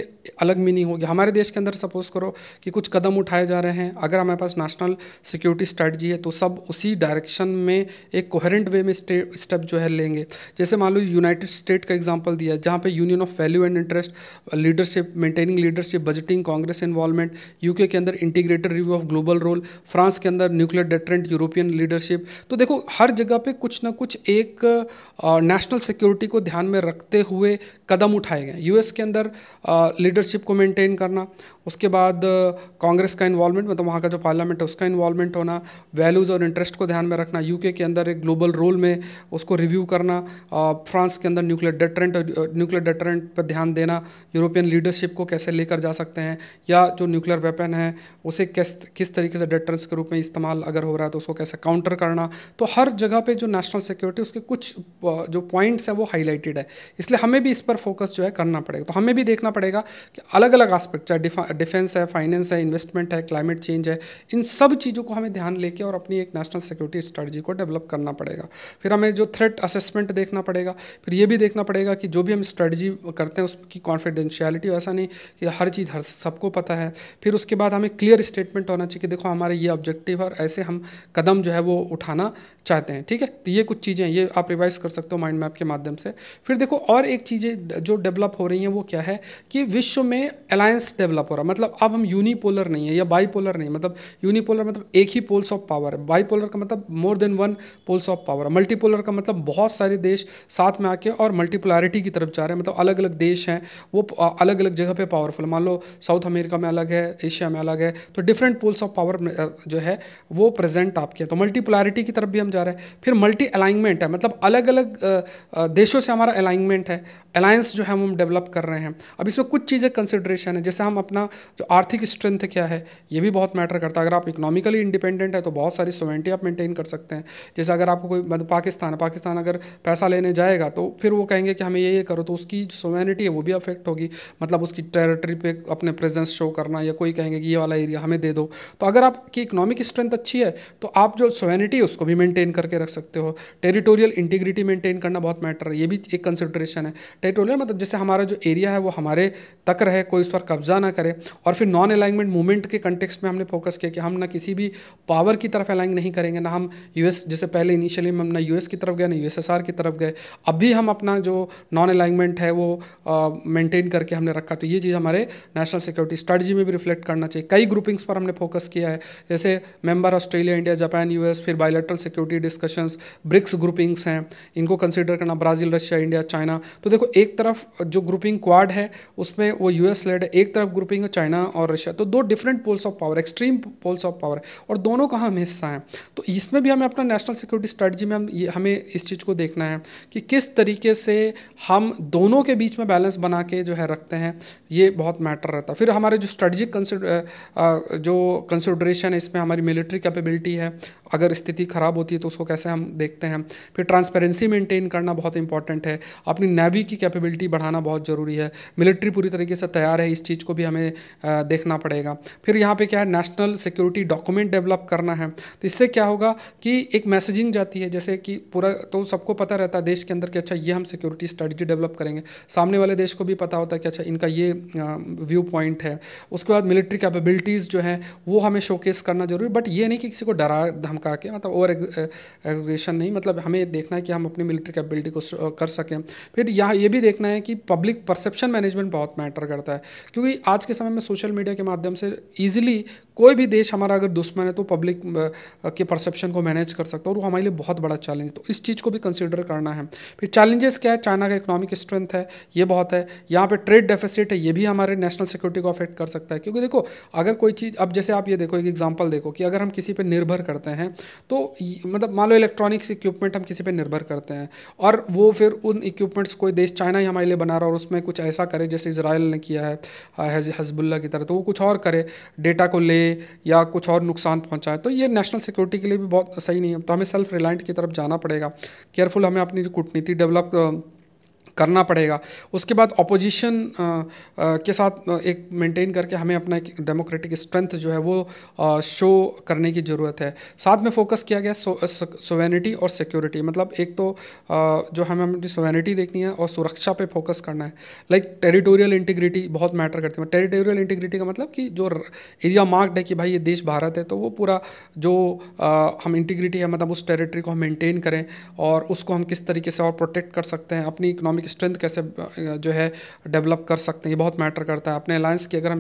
अलग मीनिंग होगी हमारे देश के अंदर सपोज़ करो कि कुछ कदम उठाए जा रहे हैं अगर हमारे पास नेशनल सिक्योरिटी स्ट्रेटजी है तो सब उसी डायरेक्शन में एक कोहरेंट वे में स्टेप जो है लेंगे जैसे मान लो यूनाइटेड स्टेट का एग्जांपल दिया जहाँ पे union of value and interest leadership maintaining leadership budgeting Congress involvement UK के अंदर integrated review of global role France के अंदर न्यूक्लियर डेटरेंट यूरोपियन लीडरशिप तो देखो हर जगह पर कुछ ना कुछ एक नेशनल सिक्योरिटी को ध्यान में रखते हुए कदम उठाए गए यूएस के अंदर लीडरशिप को मेंटेन करना उसके बाद कांग्रेस का इन्वॉल्वमेंट मतलब वहाँ का जो पार्लियामेंट है उसका इन्वॉल्वमेंट होना वैल्यूज़ और इंटरेस्ट को ध्यान में रखना यूके के अंदर एक ग्लोबल रोल में उसको रिव्यू करना फ्रांस के अंदर न्यूक्लियर डेटरेंट न्यूक्लियर डेटरेंट पर ध्यान देना यूरोपियन लीडरशिप को कैसे लेकर जा सकते हैं या जो न्यूक्लियर वेपन है उसे किस किस तरीके से डेटरेंस के रूप में इस्तेमाल अगर हो रहा है तो उसको कैसे काउंटर करना तो हर जगह पर जो नेशनल सिक्योरिटी उसके कुछ जो पॉइंट्स हैं वो हाईलाइटेड है इसलिए हमें भी इस पर फोकस जो है करना पड़ेगा तो हमें भी देखना पड़ेगा कि अलग अलग आस्पेक्ट चाहे डिफेंस है फाइनेंस है इन्वेस्टमेंट है क्लाइमेट चेंज है इन सब चीज़ों को हमें ध्यान लेके और अपनी एक नेशनल सिक्योरिटी स्ट्रेटजी को डेवलप करना पड़ेगा फिर हमें जो थ्रेट असेसमेंट देखना पड़ेगा फिर ये भी देखना पड़ेगा कि जो भी हम स्ट्रेटजी करते हैं उसकी कॉन्फिडेंशियलिटी ऐसा नहीं कि हर चीज़ हर सबको पता है फिर उसके बाद हमें क्लियर स्टेटमेंट होना चाहिए कि देखो हमारे ये ऑब्जेक्टिव है और ऐसे हम कदम जो है वो उठाना चाहते हैं ठीक है तो ये कुछ चीज़ें ये आप रिवाइज कर सकते हो माइंड मैप के माध्यम से फिर देखो और एक चीज़ चीज़ें जो डेवलप हो रही हैं वो क्या है कि विश्व में अलायंस डेवलप हो रहा है मतलब अब हम यूनिपोलर नहीं है या बाईपोलर नहीं मतलब यूनिपोलर मतलब एक ही पोल्स ऑफ पावर है बाईपोलर का मतलब more than one poles of power है मल्टीपोलर का मतलब बहुत सारे देश साथ में आके और मल्टीपोलरिटी की तरफ जा रहे हैं मतलब अलग अलग देश हैं वो अलग अलग जगह पर पावरफुल मान लो साउथ अमेरिका में अलग है एशिया में अलग है तो डिफरेंट पोल्स ऑफ पावर जो है वो प्रेजेंट आपके तो मल्टीपोलरिटी की तरफ भी हम जा रहे हैं फिर मल्टी अलाइनमेंट है मतलब अलग अलग देशों से हमारा अलाइनमेंट है अलायंस जो है हम डेवलप कर रहे हैं अब इसमें कुछ चीज़ें कंसिड्रेशन है जैसे हम अपना जो आर्थिक स्ट्रेंथ क्या है ये भी बहुत मैटर करता है अगर आप इकोनॉमिकली इंडिपेंडेंट है तो बहुत सारी सोवेंटी आप मेंटेन कर सकते हैं जैसे अगर आपको कोई मतलब पाकिस्तान पाकिस्तान अगर पैसा लेने जाएगा तो फिर वो कहेंगे कि हमें ये ये करो तो उसकी जो सोवेनिटी है वो भी अफेक्ट होगी मतलब उसकी टेरिटरी पर अपने प्रेजेंस शो करना या कोई कहेंगे कि ये वाला एरिया हमें दे दो तो अगर आपकी इकोनॉमिक स्ट्रेंथ अच्छी है तो आप जो सोवेनिटी है उसको भी मेंटेन करके रख सकते हो टेरिटोरियल इंटीग्रिटी मेंटेन करना बहुत मैटर है ये भी एक कंसिड्रेशन है टेरिटोरियल मतलब जैसे हमारा जो एरिया है वो हमारे तक रहे कोई उस पर कब्जा ना करे और फिर नॉन अलाइनमेंट मूवमेंट के कंटेक्स में हमने फोकस किया कि हम ना किसी भी पावर की तरफ अलाइन नहीं करेंगे ना हम यूएस जैसे पहले इनिशियली हम ना यूएस की तरफ गए ना यूएसएसआर की तरफ गए अभी हम अपना जो नॉन अलाइनमेंट है वो मेंटेन करके हमने रखा तो ये चीज़ हमारे नेशनल सिक्योरिटी स्ट्रेटजी में भी रिफ्लेक्ट करना चाहिए कई ग्रुपिंग्स पर हमने फोकस किया है जैसे member Australia India Japan US फिर bilateral security discussions BRICS groupings हैं इनको कंसिडर करना ब्राज़ील रशिया इंडिया चाइना तो देखो एक तरफ जो ग्रुपिंग क्वाड है उसमें वो यूएस लेड एक तरफ ग्रुपिंग है चाइना और रशिया तो दो different poles of power extreme poles of power और दोनों का हम हिस्सा हैं तो इसमें भी हमें अपना नेशनल सिक्योरिटी स्ट्रेटजी में हम हमें इस चीज़ को देखना है कि किस तरीके से हम दोनों के बीच में बैलेंस बना के जो है रखते हैं ये बहुत मैटर रहता है फिर हमारे जो स्ट्रेटजिक जो कंसिडरेशन है इसमें हमारी मिलिट्री कैपेबिलिटी है अगर स्थिति ख़राब होती है तो उसको कैसे हम देखते हैं फिर ट्रांसपेरेंसी मेंटेन करना बहुत इंपॉर्टेंट है अपनी नेवी की कैपेबिलिटी बढ़ाना बहुत ज़रूरी है मिलिट्री पूरी तरीके से तैयार है इस चीज़ को भी हमें देखना पड़ेगा फिर यहाँ पर क्या है नेशनल सिक्योरिटी डॉक्यूमेंट डेवलप करना है तो इससे क्या होगा कि एक मैसेजिंग जाती है जैसे कि पूरा तो सबको पता रहता है देश के अंदर कि अच्छा ये हम सिक्योरिटी स्ट्रेटजी डेवलप करेंगे सामने वाले देश को भी पता होता है कि अच्छा इनका ये व्यू पॉइंट है उसके बाद मिलिट्री कैपेबिलिटीज़ जो है वो हमें शोकेस करना जरूरी बट ये नहीं कि किसी को डरा धमका कहा कि मतलब ओवर एग्रेशन नहीं मतलब हमें देखना है कि हम अपनी मिलिट्री कैपेबिलिटी को कर सकें फिर यहाँ ये भी देखना है कि पब्लिक परसेप्शन मैनेजमेंट बहुत मैटर करता है क्योंकि आज के समय में सोशल मीडिया के माध्यम से ईजिली कोई भी देश हमारा अगर दुश्मन है तो पब्लिक के परसेप्शन को मैनेज कर सकता है और वो हमारे लिए बहुत बड़ा चैलेंज है तो इस चीज़ को भी कंसिडर करना है फिर चैलेंजेस क्या है चाइना का इकोनॉमिक स्ट्रेंथ है ये बहुत है यहाँ पर ट्रेड डेफिसिट है ये भी हमारे नेशनल सिक्योरिटी को अफेक्ट कर सकता है क्योंकि देखो अगर कोई चीज़ अब जैसे आप ये देखो एक एग्जाम्पल देखो कि अगर हम किसी पर निर्भर करते हैं तो मतलब मान लो इलेक्ट्रॉनिक्स इक्विपमेंट हम किसी पर निर्भर करते हैं और वो फिर उन इक्विपमेंट्स कोई देश चाइना ही हमारे लिए बना रहा और उसमें कुछ ऐसा करे जैसे इसराइल ने किया है हाँ, हजबुल्ला की तरह तो वो कुछ और करे डेटा को ले या कुछ और नुकसान पहुँचाए तो ये नेशनल सिक्योरिटी के लिए भी बहुत सही नहीं है तो हमें सेल्फ रिलायंट की तरफ जाना पड़ेगा केयरफुल हमें अपनी कूटनीति डेवलप करना पड़ेगा उसके बाद अपोजिशन के साथ एक मेंटेन करके हमें अपना एक डेमोक्रेटिक स्ट्रेंथ जो है वो आ, शो करने की ज़रूरत है साथ में फोकस किया गया सोवेनिटी और सिक्योरिटी मतलब एक तो आ, जो हमें अपनी सोवेनिटी देखनी है और सुरक्षा पे फोकस करना है लाइक टेरिटोरियल इंटीग्रिटी बहुत मैटर करती है टेरिटोरियल इंटीग्रिटी का मतलब कि जो एरिया मार्क्ड है कि भाई ये देश भारत है तो वो पूरा जो आ, हम इंटीग्रिटी है मतलब उस टेरिटरी को हम मेनटेन करें और उसको हम किस तरीके से और प्रोटेक्ट कर सकते हैं अपनी इकोनॉमिक इकोनॉमिक स्ट्रेंथ कैसे जो है डेवलप कर सकते हैं ये बहुत मैटर करता है अपने अलायंस की अगर हम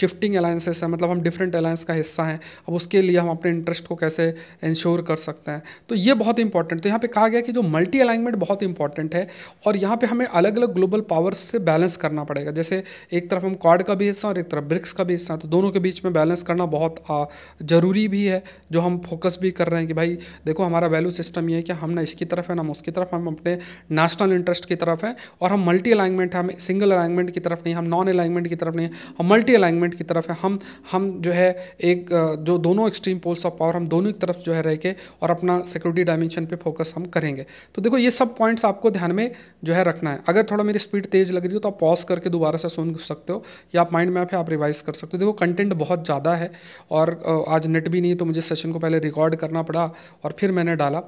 शिफ्टिंग अलायंसेस हैं मतलब हम डिफरेंट अलायंस का हिस्सा हैं अब उसके लिए हम अपने इंटरेस्ट को कैसे इंश्योर कर सकते हैं तो ये बहुत इंपॉर्टेंट तो यहाँ पर कहा गया कि जो मल्टी अलाइनमेंट बहुत इंपॉर्टेंट है और यहाँ पर हमें अलग अलग ग्लोबल पावर्स से बैलेंस करना पड़ेगा जैसे एक तरफ हम कॉड का भी हिस्सा और एक तरफ ब्रिक्स का भी हिस्सा तो दोनों के बीच में बैलेंस करना बहुत ज़रूरी भी है जो हम फोकस भी कर रहे हैं कि भाई देखो हमारा वैल्यू सिस्टम ये है कि हम ना इसकी तरफ है ना हम उसकी तरफ हम अपने नेशनल इंटरेस्ट की तरफ तरफ है और हम मल्टी अलाइनमेंट हमें हम सिंगल अलाइनमेंट की तरफ नहीं हम नॉन अलाइनमेंट की तरफ नहीं हम मल्टी अलाइनमेंट की तरफ है हम हम जो है एक जो दोनों एक्सट्रीम पोल्स ऑफ पावर हम दोनों की तरफ जो है रह के और अपना सिक्योरिटी डायमेंशन पर फोकस हम करेंगे तो देखो ये सब पॉइंट्स आपको ध्यान में जो है रखना है अगर थोड़ा मेरी स्पीड तेज लग रही हो तो आप पॉज करके दोबारा से सुन सकते हो या आप माइंड मैप है आप रिवाइज कर सकते हो देखो कंटेंट बहुत ज़्यादा है और आज नेट भी नहीं तो मुझे सेशन को पहले रिकॉर्ड करना पड़ा और फिर मैंने डाला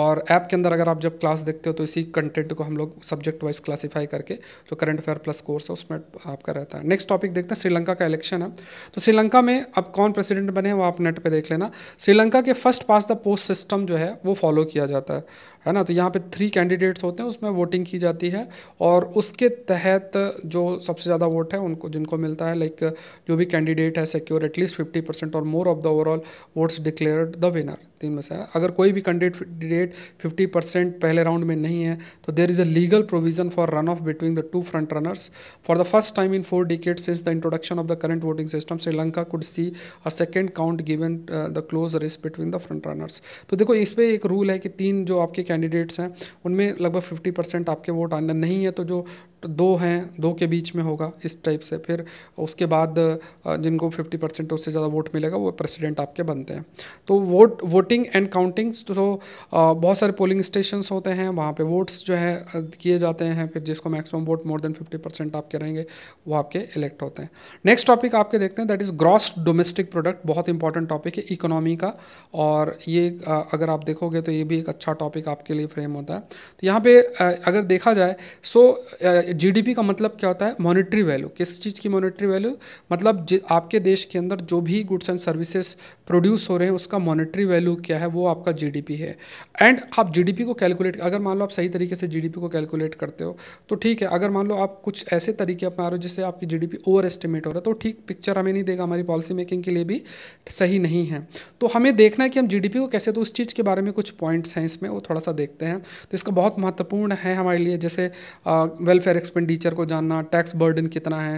और ऐप के अंदर अगर आप जब क्लास देखते हो तो इसी कंटेंट को हम लोग सब्जेक्ट वाइज क्लासीफाई करके जो करंट अफेयर प्लस कोर्स है उसमें आपका रहता है नेक्स्ट टॉपिक देखते हैं श्रीलंका का इलेक्शन है तो श्रीलंका में अब कौन प्रेसिडेंट बने हैं वो आप नेट पर देख लेना श्रीलंका के first past the post system जो है वो फॉलो किया जाता है है ना तो यहाँ पे थ्री कैंडिडेट्स होते हैं उसमें वोटिंग की जाती है और उसके तहत जो सबसे ज़्यादा वोट है उनको जिनको मिलता है लाइक जो भी कैंडिडेट है secure at least fifty percent or more of the overall votes declared the winner तीन में से अगर कोई भी कैंडिडेट फिफ्टी परसेंट पहले राउंड में नहीं है तो there is a legal provision for run off between the two front runners for the first time in four decade since the introduction of the current voting system Sri Lanka could see or second count given the close risk between the front runners तो देखो इस पर एक rule है कि तीन जो आपके कैंडिडेट्स हैं उनमें लगभग फिफ्टी परसेंट आपके वोट आने नहीं है तो जो दो हैं दो के बीच में होगा इस टाइप से फिर उसके बाद जिनको 50 परसेंट उससे ज़्यादा वोट मिलेगा वो प्रेसिडेंट आपके बनते हैं तो वोट वोटिंग एंड काउंटिंग्स तो बहुत सारे पोलिंग स्टेशंस होते हैं वहाँ पे वोट्स जो है किए जाते हैं फिर जिसको maximum vote more than 50 percent आपके रहेंगे वो आपके इलेक्ट होते हैं नेक्स्ट टॉपिक आपके देखते हैं that is gross domestic product बहुत इंपॉर्टेंट टॉपिक है इकोनॉमी का और ये अगर आप देखोगे तो ये भी एक अच्छा टॉपिक आपके लिए फ्रेम होता है तो यहाँ पर अगर देखा जाए सो जीडीपी का मतलब क्या होता है मॉनेटरी वैल्यू किस चीज़ की मॉनेटरी वैल्यू मतलब आपके देश के अंदर जो भी गुड्स एंड सर्विसेज प्रोड्यूस हो रहे हैं उसका मॉनेटरी वैल्यू क्या है वो आपका जीडीपी है एंड आप जीडीपी को कैलकुलेट अगर मान लो आप सही तरीके से जीडीपी को कैलकुलेट करते हो तो ठीक है अगर मान लो आप कुछ ऐसे तरीके अपना रहे हो जिससे आपकी जीडीपी ओवर एस्टिमेट हो रहा है तो ठीक पिक्चर हमें नहीं देगा हमारी पॉलिसी मेकिंग के लिए भी सही नहीं है तो हमें देखना है कि हम जी को कैसे तो उस चीज़ के बारे में कुछ पॉइंट्स हैं इसमें वो थोड़ा सा देखते हैं तो इसका बहुत महत्वपूर्ण है हमारे लिए जैसे वेलफेयर एक्सपेंडिचर को जानना टैक्स बर्डन कितना है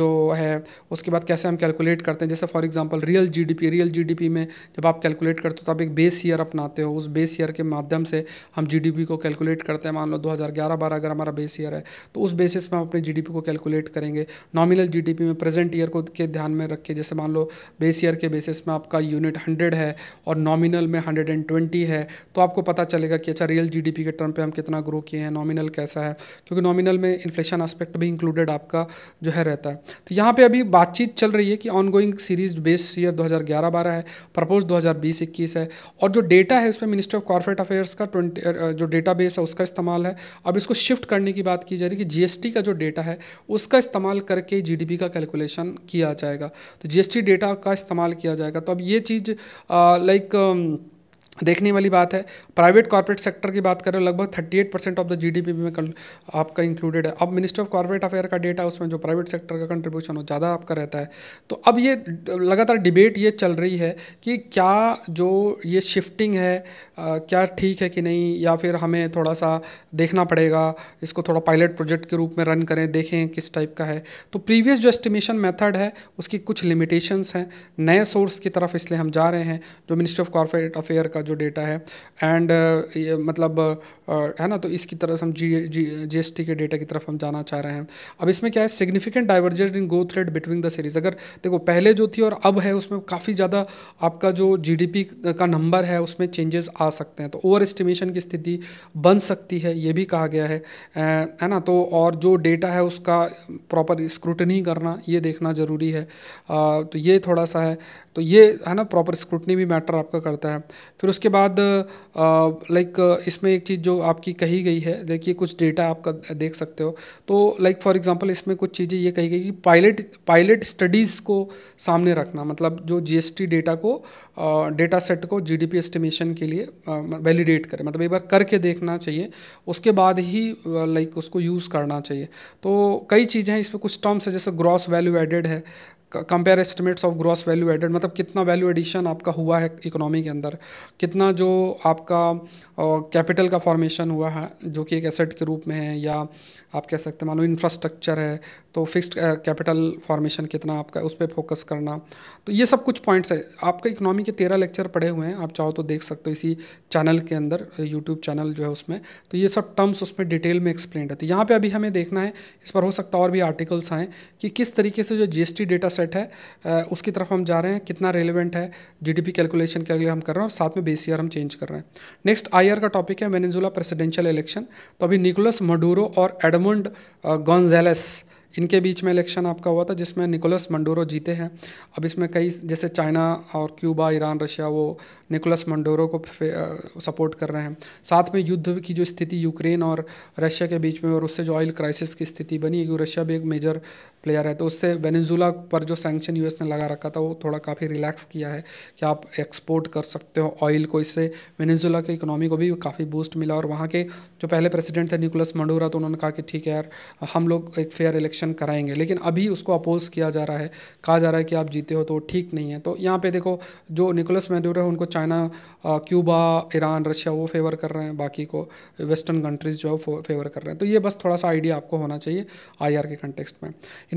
जो है उसके बाद कैसे हम कैलकुलेट करते हैं जैसे for example real GDP real GDP में जब आप कैलकुलेट करते हो तब तो एक बेस ईयर अपनाते हो उस बेस ईयर के माध्यम से हम जीडीपी को कैलकुलेट करते हैं मान लो 2011-12 अगर हमारा बेस ईयर है तो उस बेसिस में हम अपने जी को कैलकुलेट करेंगे नॉमिनल जी में प्रेजेंट ईयर को के ध्यान में रखें जैसे मान लो बेस ईयर के बेसिस में आपका यूनिट हंड्रेड है और नॉमिनल में हंड्रेड एंड ट्वेंटी है तो आपको पता चलेगा कि अच्छा रियल जी के टर्म पर हम कितना ग्रो किए हैं नॉमिनल कैसा है क्योंकि नॉमिनल में इन्फ्लेशन आस्पेक्ट भी इंक्लूडेड आपका जो है रहता है तो यहाँ पे अभी बातचीत चल रही है कि ऑनगोइंग सीरीज बेस ईयर 2011-12 है प्रपोज 2020-21 है और जो डेटा है उसमें मिनिस्ट्री ऑफ कॉर्पोरेट अफेयर्स का ट्वेंटी जो डेटा बेस है उसका इस्तेमाल है अब इसको शिफ्ट करने की बात की जा रही है कि जी का जो डेटा है उसका इस्तेमाल करके जी का कैलकुलेशन किया जाएगा तो जी डेटा का इस्तेमाल किया जाएगा तो अब ये चीज़ लाइक देखने वाली बात है प्राइवेट कॉर्पोरेट सेक्टर की बात करें लगभग 38 परसेंट ऑफ द जीडीपी में कल आपका इंक्लूडेड है अब मिनिस्ट्री ऑफ कॉर्पोरेट अफेयर का डेटा उसमें जो प्राइवेट सेक्टर का कंट्रीब्यूशन हो ज़्यादा आपका रहता है तो अब ये लगातार डिबेट ये चल रही है कि क्या जो ये शिफ्टिंग है आ, क्या ठीक है कि नहीं या फिर हमें थोड़ा सा देखना पड़ेगा इसको थोड़ा पायलट प्रोजेक्ट के रूप में रन करें देखें किस टाइप का है तो प्रीवियस जो एस्टिमेशन मेथड है उसकी कुछ लिमिटेशंस हैं नए सोर्स की तरफ इसलिए हम जा रहे हैं जो मिनिस्ट्री ऑफ कॉर्पोरेट अफेयर का जो डेटा है एंड uh, मतलब uh, है ना तो इसकी तरफ हम जी जी एस टी के डेटा की तरफ हम जाना चाह रहे हैं अब इसमें क्या है significant divergence in growth rate between the series अगर देखो पहले जो थी और अब है उसमें काफ़ी ज़्यादा आपका जो जी का नंबर है उसमें चेंजेस आ सकते हैं तो ओवर एस्टिमेशन की स्थिति बन सकती है ये भी कहा गया है uh, है ना तो और जो डेटा है उसका प्रॉपर स्क्रूटनी करना ये देखना ज़रूरी है uh, तो ये थोड़ा सा है तो ये है ना प्रॉपर स्क्रूटनी भी मैटर आपका करता है फिर उसके बाद लाइक इसमें एक चीज़ जो आपकी कही गई है देखिए कुछ डेटा आपका देख सकते हो तो लाइक फॉर एग्जांपल इसमें कुछ चीज़ें ये कही गई कि पायलट पायलट स्टडीज़ को सामने रखना मतलब जो जीएसटी डेटा को डेटा सेट को जीडीपी एस्टिमेशन के लिए वैलिडेट करें मतलब एक बार करके देखना चाहिए उसके बाद ही लाइक उसको यूज़ करना चाहिए तो कई चीज़ें हैं इसमें कुछ टर्म्स है जैसे ग्रॉस वैल्यू एडेड है compare estimates of gross value added मतलब कितना वैल्यू एडिशन आपका हुआ है इकोनॉमी के अंदर कितना जो आपका कैपिटल का फॉर्मेशन हुआ है जो कि एक एसेट के रूप में है या आप कह सकते हैं मान लो इंफ्रास्ट्रक्चर है तो फिक्स्ड कैपिटल फॉर्मेशन कितना आपका उस पर फोकस करना तो ये सब कुछ पॉइंट्स है आपका इकोनॉमी के तेरह लेक्चर पड़े हुए हैं आप चाहो तो देख सकते हो इसी चैनल के अंदर यूट्यूब चैनल जो है उसमें तो ये सब टर्म्स उसमें डिटेल में एक्सप्लेन है तो यहाँ पर अभी हमें देखना है इस पर हो सकता है और भी आर्टिकल्स आएँ कि किस तरीके से जो जी डेटा सेट सेट है उसकी तरफ हम जा रहे हैं कितना रेलिवेंट है जीडीपी कैलकुलेशन के लिए हम कर रहे हैं और साथ में बेस ईयर हम चेंज कर रहे हैं नेक्स्ट आई का टॉपिक है वेनेजुला प्रेसिडेंशियल इलेक्शन तो अभी निकोलस मडूरो और एडमंड गॉन्जेलेस इनके बीच में इलेक्शन आपका हुआ था जिसमें निकोलस मंडोरो जीते हैं अब इसमें कई जैसे चाइना और क्यूबा ईरान रशिया वो निकोलस मंडोरो को सपोर्ट कर रहे हैं साथ में युद्ध की जो स्थिति यूक्रेन और रशिया के बीच में और उससे जो ऑयल क्राइसिस की स्थिति बनी है रशिया भी एक मेजर प्लेयर है तो उससे वेनेजुला पर जो सैंक्शन यूएस ने लगा रखा था वो थोड़ा काफ़ी रिलैक्स किया है कि आप एक्सपोर्ट कर सकते हो ऑयल को इससे वेनेजुला की इकोनॉमी को भी काफ़ी बूस्ट मिला और वहाँ के जो पहले प्रेसिडेंट थे निकोलस मंडोरा तो उन्होंने कहा कि ठीक है यार हम लोग एक फेयर इलेक्शन इलेक्शन कराएंगे लेकिन अभी उसको अपोज किया जा रहा है कहा जा रहा है कि आप जीते हो तो ठीक नहीं है तो यहाँ पे देखो जो निकोलस मैडोर है उनको चाइना क्यूबा ईरान रशिया वो फेवर कर रहे हैं बाकी को वेस्टर्न कंट्रीज़ जो है फेवर कर रहे हैं तो ये बस थोड़ा सा आइडिया आपको होना चाहिए आई के कंटेक्सट में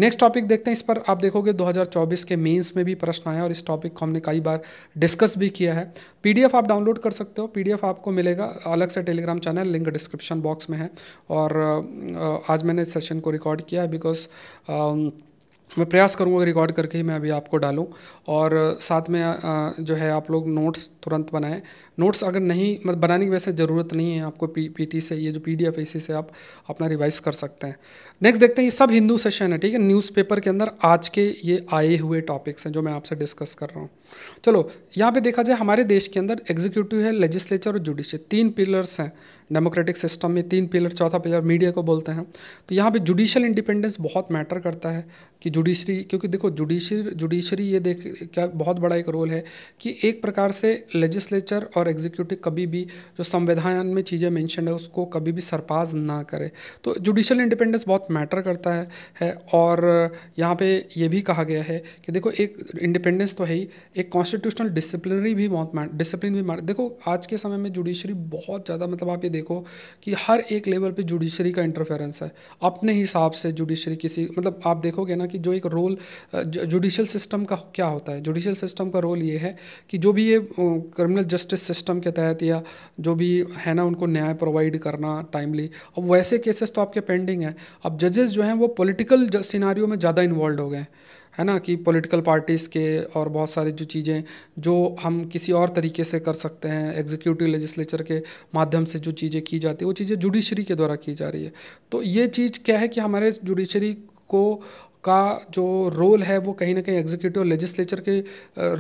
नेक्स्ट टॉपिक देखते हैं इस पर आप देखोगे दो के मेन्स में भी प्रश्न आया और इस टॉपिक को हमने कई बार डिस्कस भी किया है पी आप डाउनलोड कर सकते हो पी आपको मिलेगा अलग से Telegram channel link description box में है और आज मैंने सेशन को रिकॉर्ड किया है बिकॉज बिकॉज um, मैं प्रयास करूँगा रिकॉर्ड करके ही मैं अभी आपको डालूँ और साथ में जो है आप लोग नोट्स तुरंत बनाएं नोट्स अगर नहीं मतलब बनाने की वैसे ज़रूरत नहीं है आपको पी पी टी से ये जो पी डी एफ इसी से आप अपना रिवाइज कर सकते हैं नेक्स्ट देखते हैं ये सब हिंदू सेशन है ठीक है न्यूज़पेपर के अंदर आज के ये आए हुए टॉपिक्स हैं जो मैं आपसे डिस्कस कर रहा हूँ चलो यहाँ पे देखा जाए हमारे देश के अंदर एग्जीक्यूटिव है लेजिस्लेचर और जुडिशरी तीन पिलर्स हैं डेमोक्रेटिक सिस्टम में तीन पिलर चौथा पिलर मीडिया को बोलते हैं तो यहाँ पे जुडिशियल इंडिपेंडेंस बहुत मैटर करता है कि जुडिशरी क्योंकि देखो जुडिशरी जुडिशरी ये देख क्या बहुत बड़ा एक रोल है कि एक प्रकार से लेजिस्लेचर और एग्जीक्यूटिव कभी भी जो संविधान में चीज़ें मैंशन है उसको कभी भी सरपाज ना करे तो जुडिशल इंडिपेंडेंस बहुत मैटर करता है है और यहाँ पे ये भी कहा गया है कि देखो एक इंडिपेंडेंस तो है ही एक कॉन्स्टिट्यूशनल डिसिप्लिनरी भी बहुत डिसिप्लिन भी मैटर देखो आज के समय में जुडिशरी बहुत ज़्यादा मतलब आप ये देखो कि हर एक लेवल पर जुडिशरी का इंटरफेरेंस है अपने हिसाब से जुडिशरी किसी मतलब आप देखोगे ना कि जो एक रोल जुडिशल सिस्टम का क्या होता है जुडिशल सिस्टम का रोल ये है कि जो भी ये क्रिमिनल जस्टिस सिस्टम के तहत या जो भी है ना उनको न्याय प्रोवाइड करना टाइमली अब वैसे केसेस तो आपके पेंडिंग हैं अब जजेस जो हैं वो पॉलिटिकल सिनारियों में ज़्यादा इन्वॉल्व हो गए हैं है ना कि पॉलिटिकल पार्टीज़ के और बहुत सारी जो चीज़ें जो हम किसी और तरीके से कर सकते हैं एग्जीक्यूटिव लेजिस्लेचर के माध्यम से जो चीज़ें की जाती है वो चीज़ें जुडिशरी के द्वारा की जा रही है तो ये चीज़ क्या है कि हमारे जुडिशरी को का जो रोल है वो कहीं ना कहीं एग्जीक्यूटिव लेजिस्लेचर के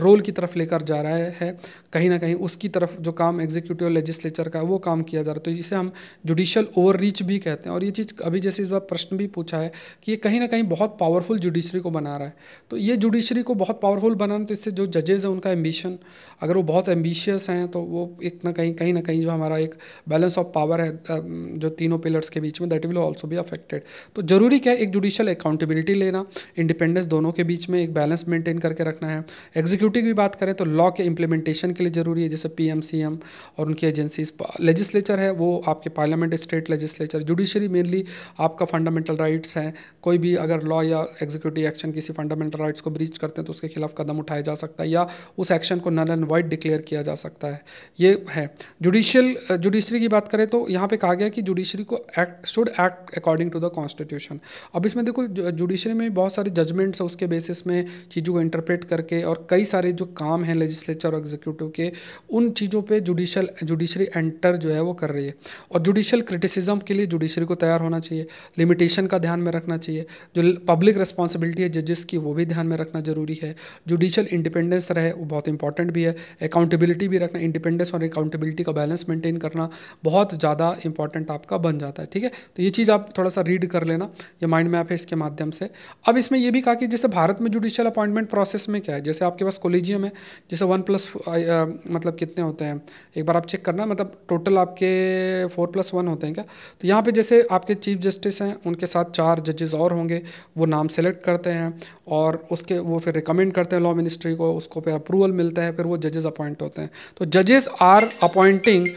रोल की तरफ लेकर जा रहा है कहीं ना कहीं उसकी तरफ जो काम एग्जीक्यूटिव लेजिस्लेचर का वो काम किया जा रहा है तो इसे हम जुडिशल ओवररीच भी कहते हैं और ये चीज़ अभी जैसे इस बार प्रश्न भी पूछा है कि ये कहीं ना कहीं बहुत पावरफुल जुडिशरी को बना रहा है तो ये जुडिशरी को बहुत पावरफुल बनाना तो इससे जो जजेज़ हैं उनका एम्बिशन अगर वो बहुत एम्बिशियस हैं तो वो एक ना कहीं कहीं ना कहीं जो हमारा एक बैलेंस ऑफ पावर है जो तीनों पिलर्स के बीच में दैट विल ऑल्सो भी अफेक्टेड तो जरूरी क्या है एक जुडिशल अकाउंटेबिलिटी ले देना इंडिपेंडेंस दोनों के बीच में एक बैलेंस मेंटेन करके रखना है एग्जीक्यूटिव की बात करें तो लॉ के इंप्लीमेंटेशन के लिए ज़रूरी है जैसे पी और उनकी एजेंसीज लेजिस्लेचर है वो आपके parliament state legislature judiciary mainly आपका फंडामेंटल राइट्स हैं कोई भी अगर लॉ या एग्जीक्यूटिव एक्शन किसी फंडामेंटल राइट्स को ब्रीच करते हैं तो उसके खिलाफ कदम उठाया जा सकता है या उस एक्शन को नल एंड वाइट डिक्लेयर किया जा सकता है ये है जुडिशियल जुडिशरी की बात करें तो यहाँ पे कहा गया कि जुडिशरी को act should act according to the constitution अब इसमें देखो जुडिशरी में बहुत सारे जजमेंट्स उसके बेसिस में चीज़ों को इंटरप्रेट करके और कई सारे जो काम हैं लेजिस्लेचर और एग्जीक्यूटिव के उन चीज़ों पे जुडिशल जुडिशरी एंटर जो है वो कर रही है और जुडिशल क्रिटिसिज्म के लिए जुडिशरी को तैयार होना चाहिए लिमिटेशन का ध्यान में रखना चाहिए जो पब्लिक रिस्पॉन्सिबिलिटी है जजेस की वो भी ध्यान में रखना ज़रूरी है जुडिशल इंडिपेंडेंस रहे वो बहुत इंपॉर्टेंट भी है अकाउंटेबिलिटी भी रखना इंडिपेंडेंस और अकाउंटेबिलिटी का बैलेंस मेंटेन करना बहुत ज़्यादा इंपॉर्टेंट आपका बन जाता है ठीक है तो ये चीज़ आप थोड़ा सा रीड कर लेना यह माइंड मैप है इसके माध्यम से अब इसमें यह भी कहा कि जैसे भारत में जुडिशियल अपॉइंटमेंट प्रोसेस में क्या है जैसे आपके पास कोलेजियम है जैसे वन प्लस uh, मतलब कितने होते हैं एक बार आप चेक करना मतलब टोटल आपके फोर प्लस वन होते हैं क्या तो यहाँ पे जैसे आपके चीफ जस्टिस हैं उनके साथ चार जजेस और होंगे वो नाम सेलेक्ट करते हैं और उसके वो फिर रिकमेंड करते हैं लॉ मिनिस्ट्री को उसको फिर अप्रूवल मिलता है फिर वो जजेस अपॉइंट होते हैं तो जजेस आर अपॉइंटिंग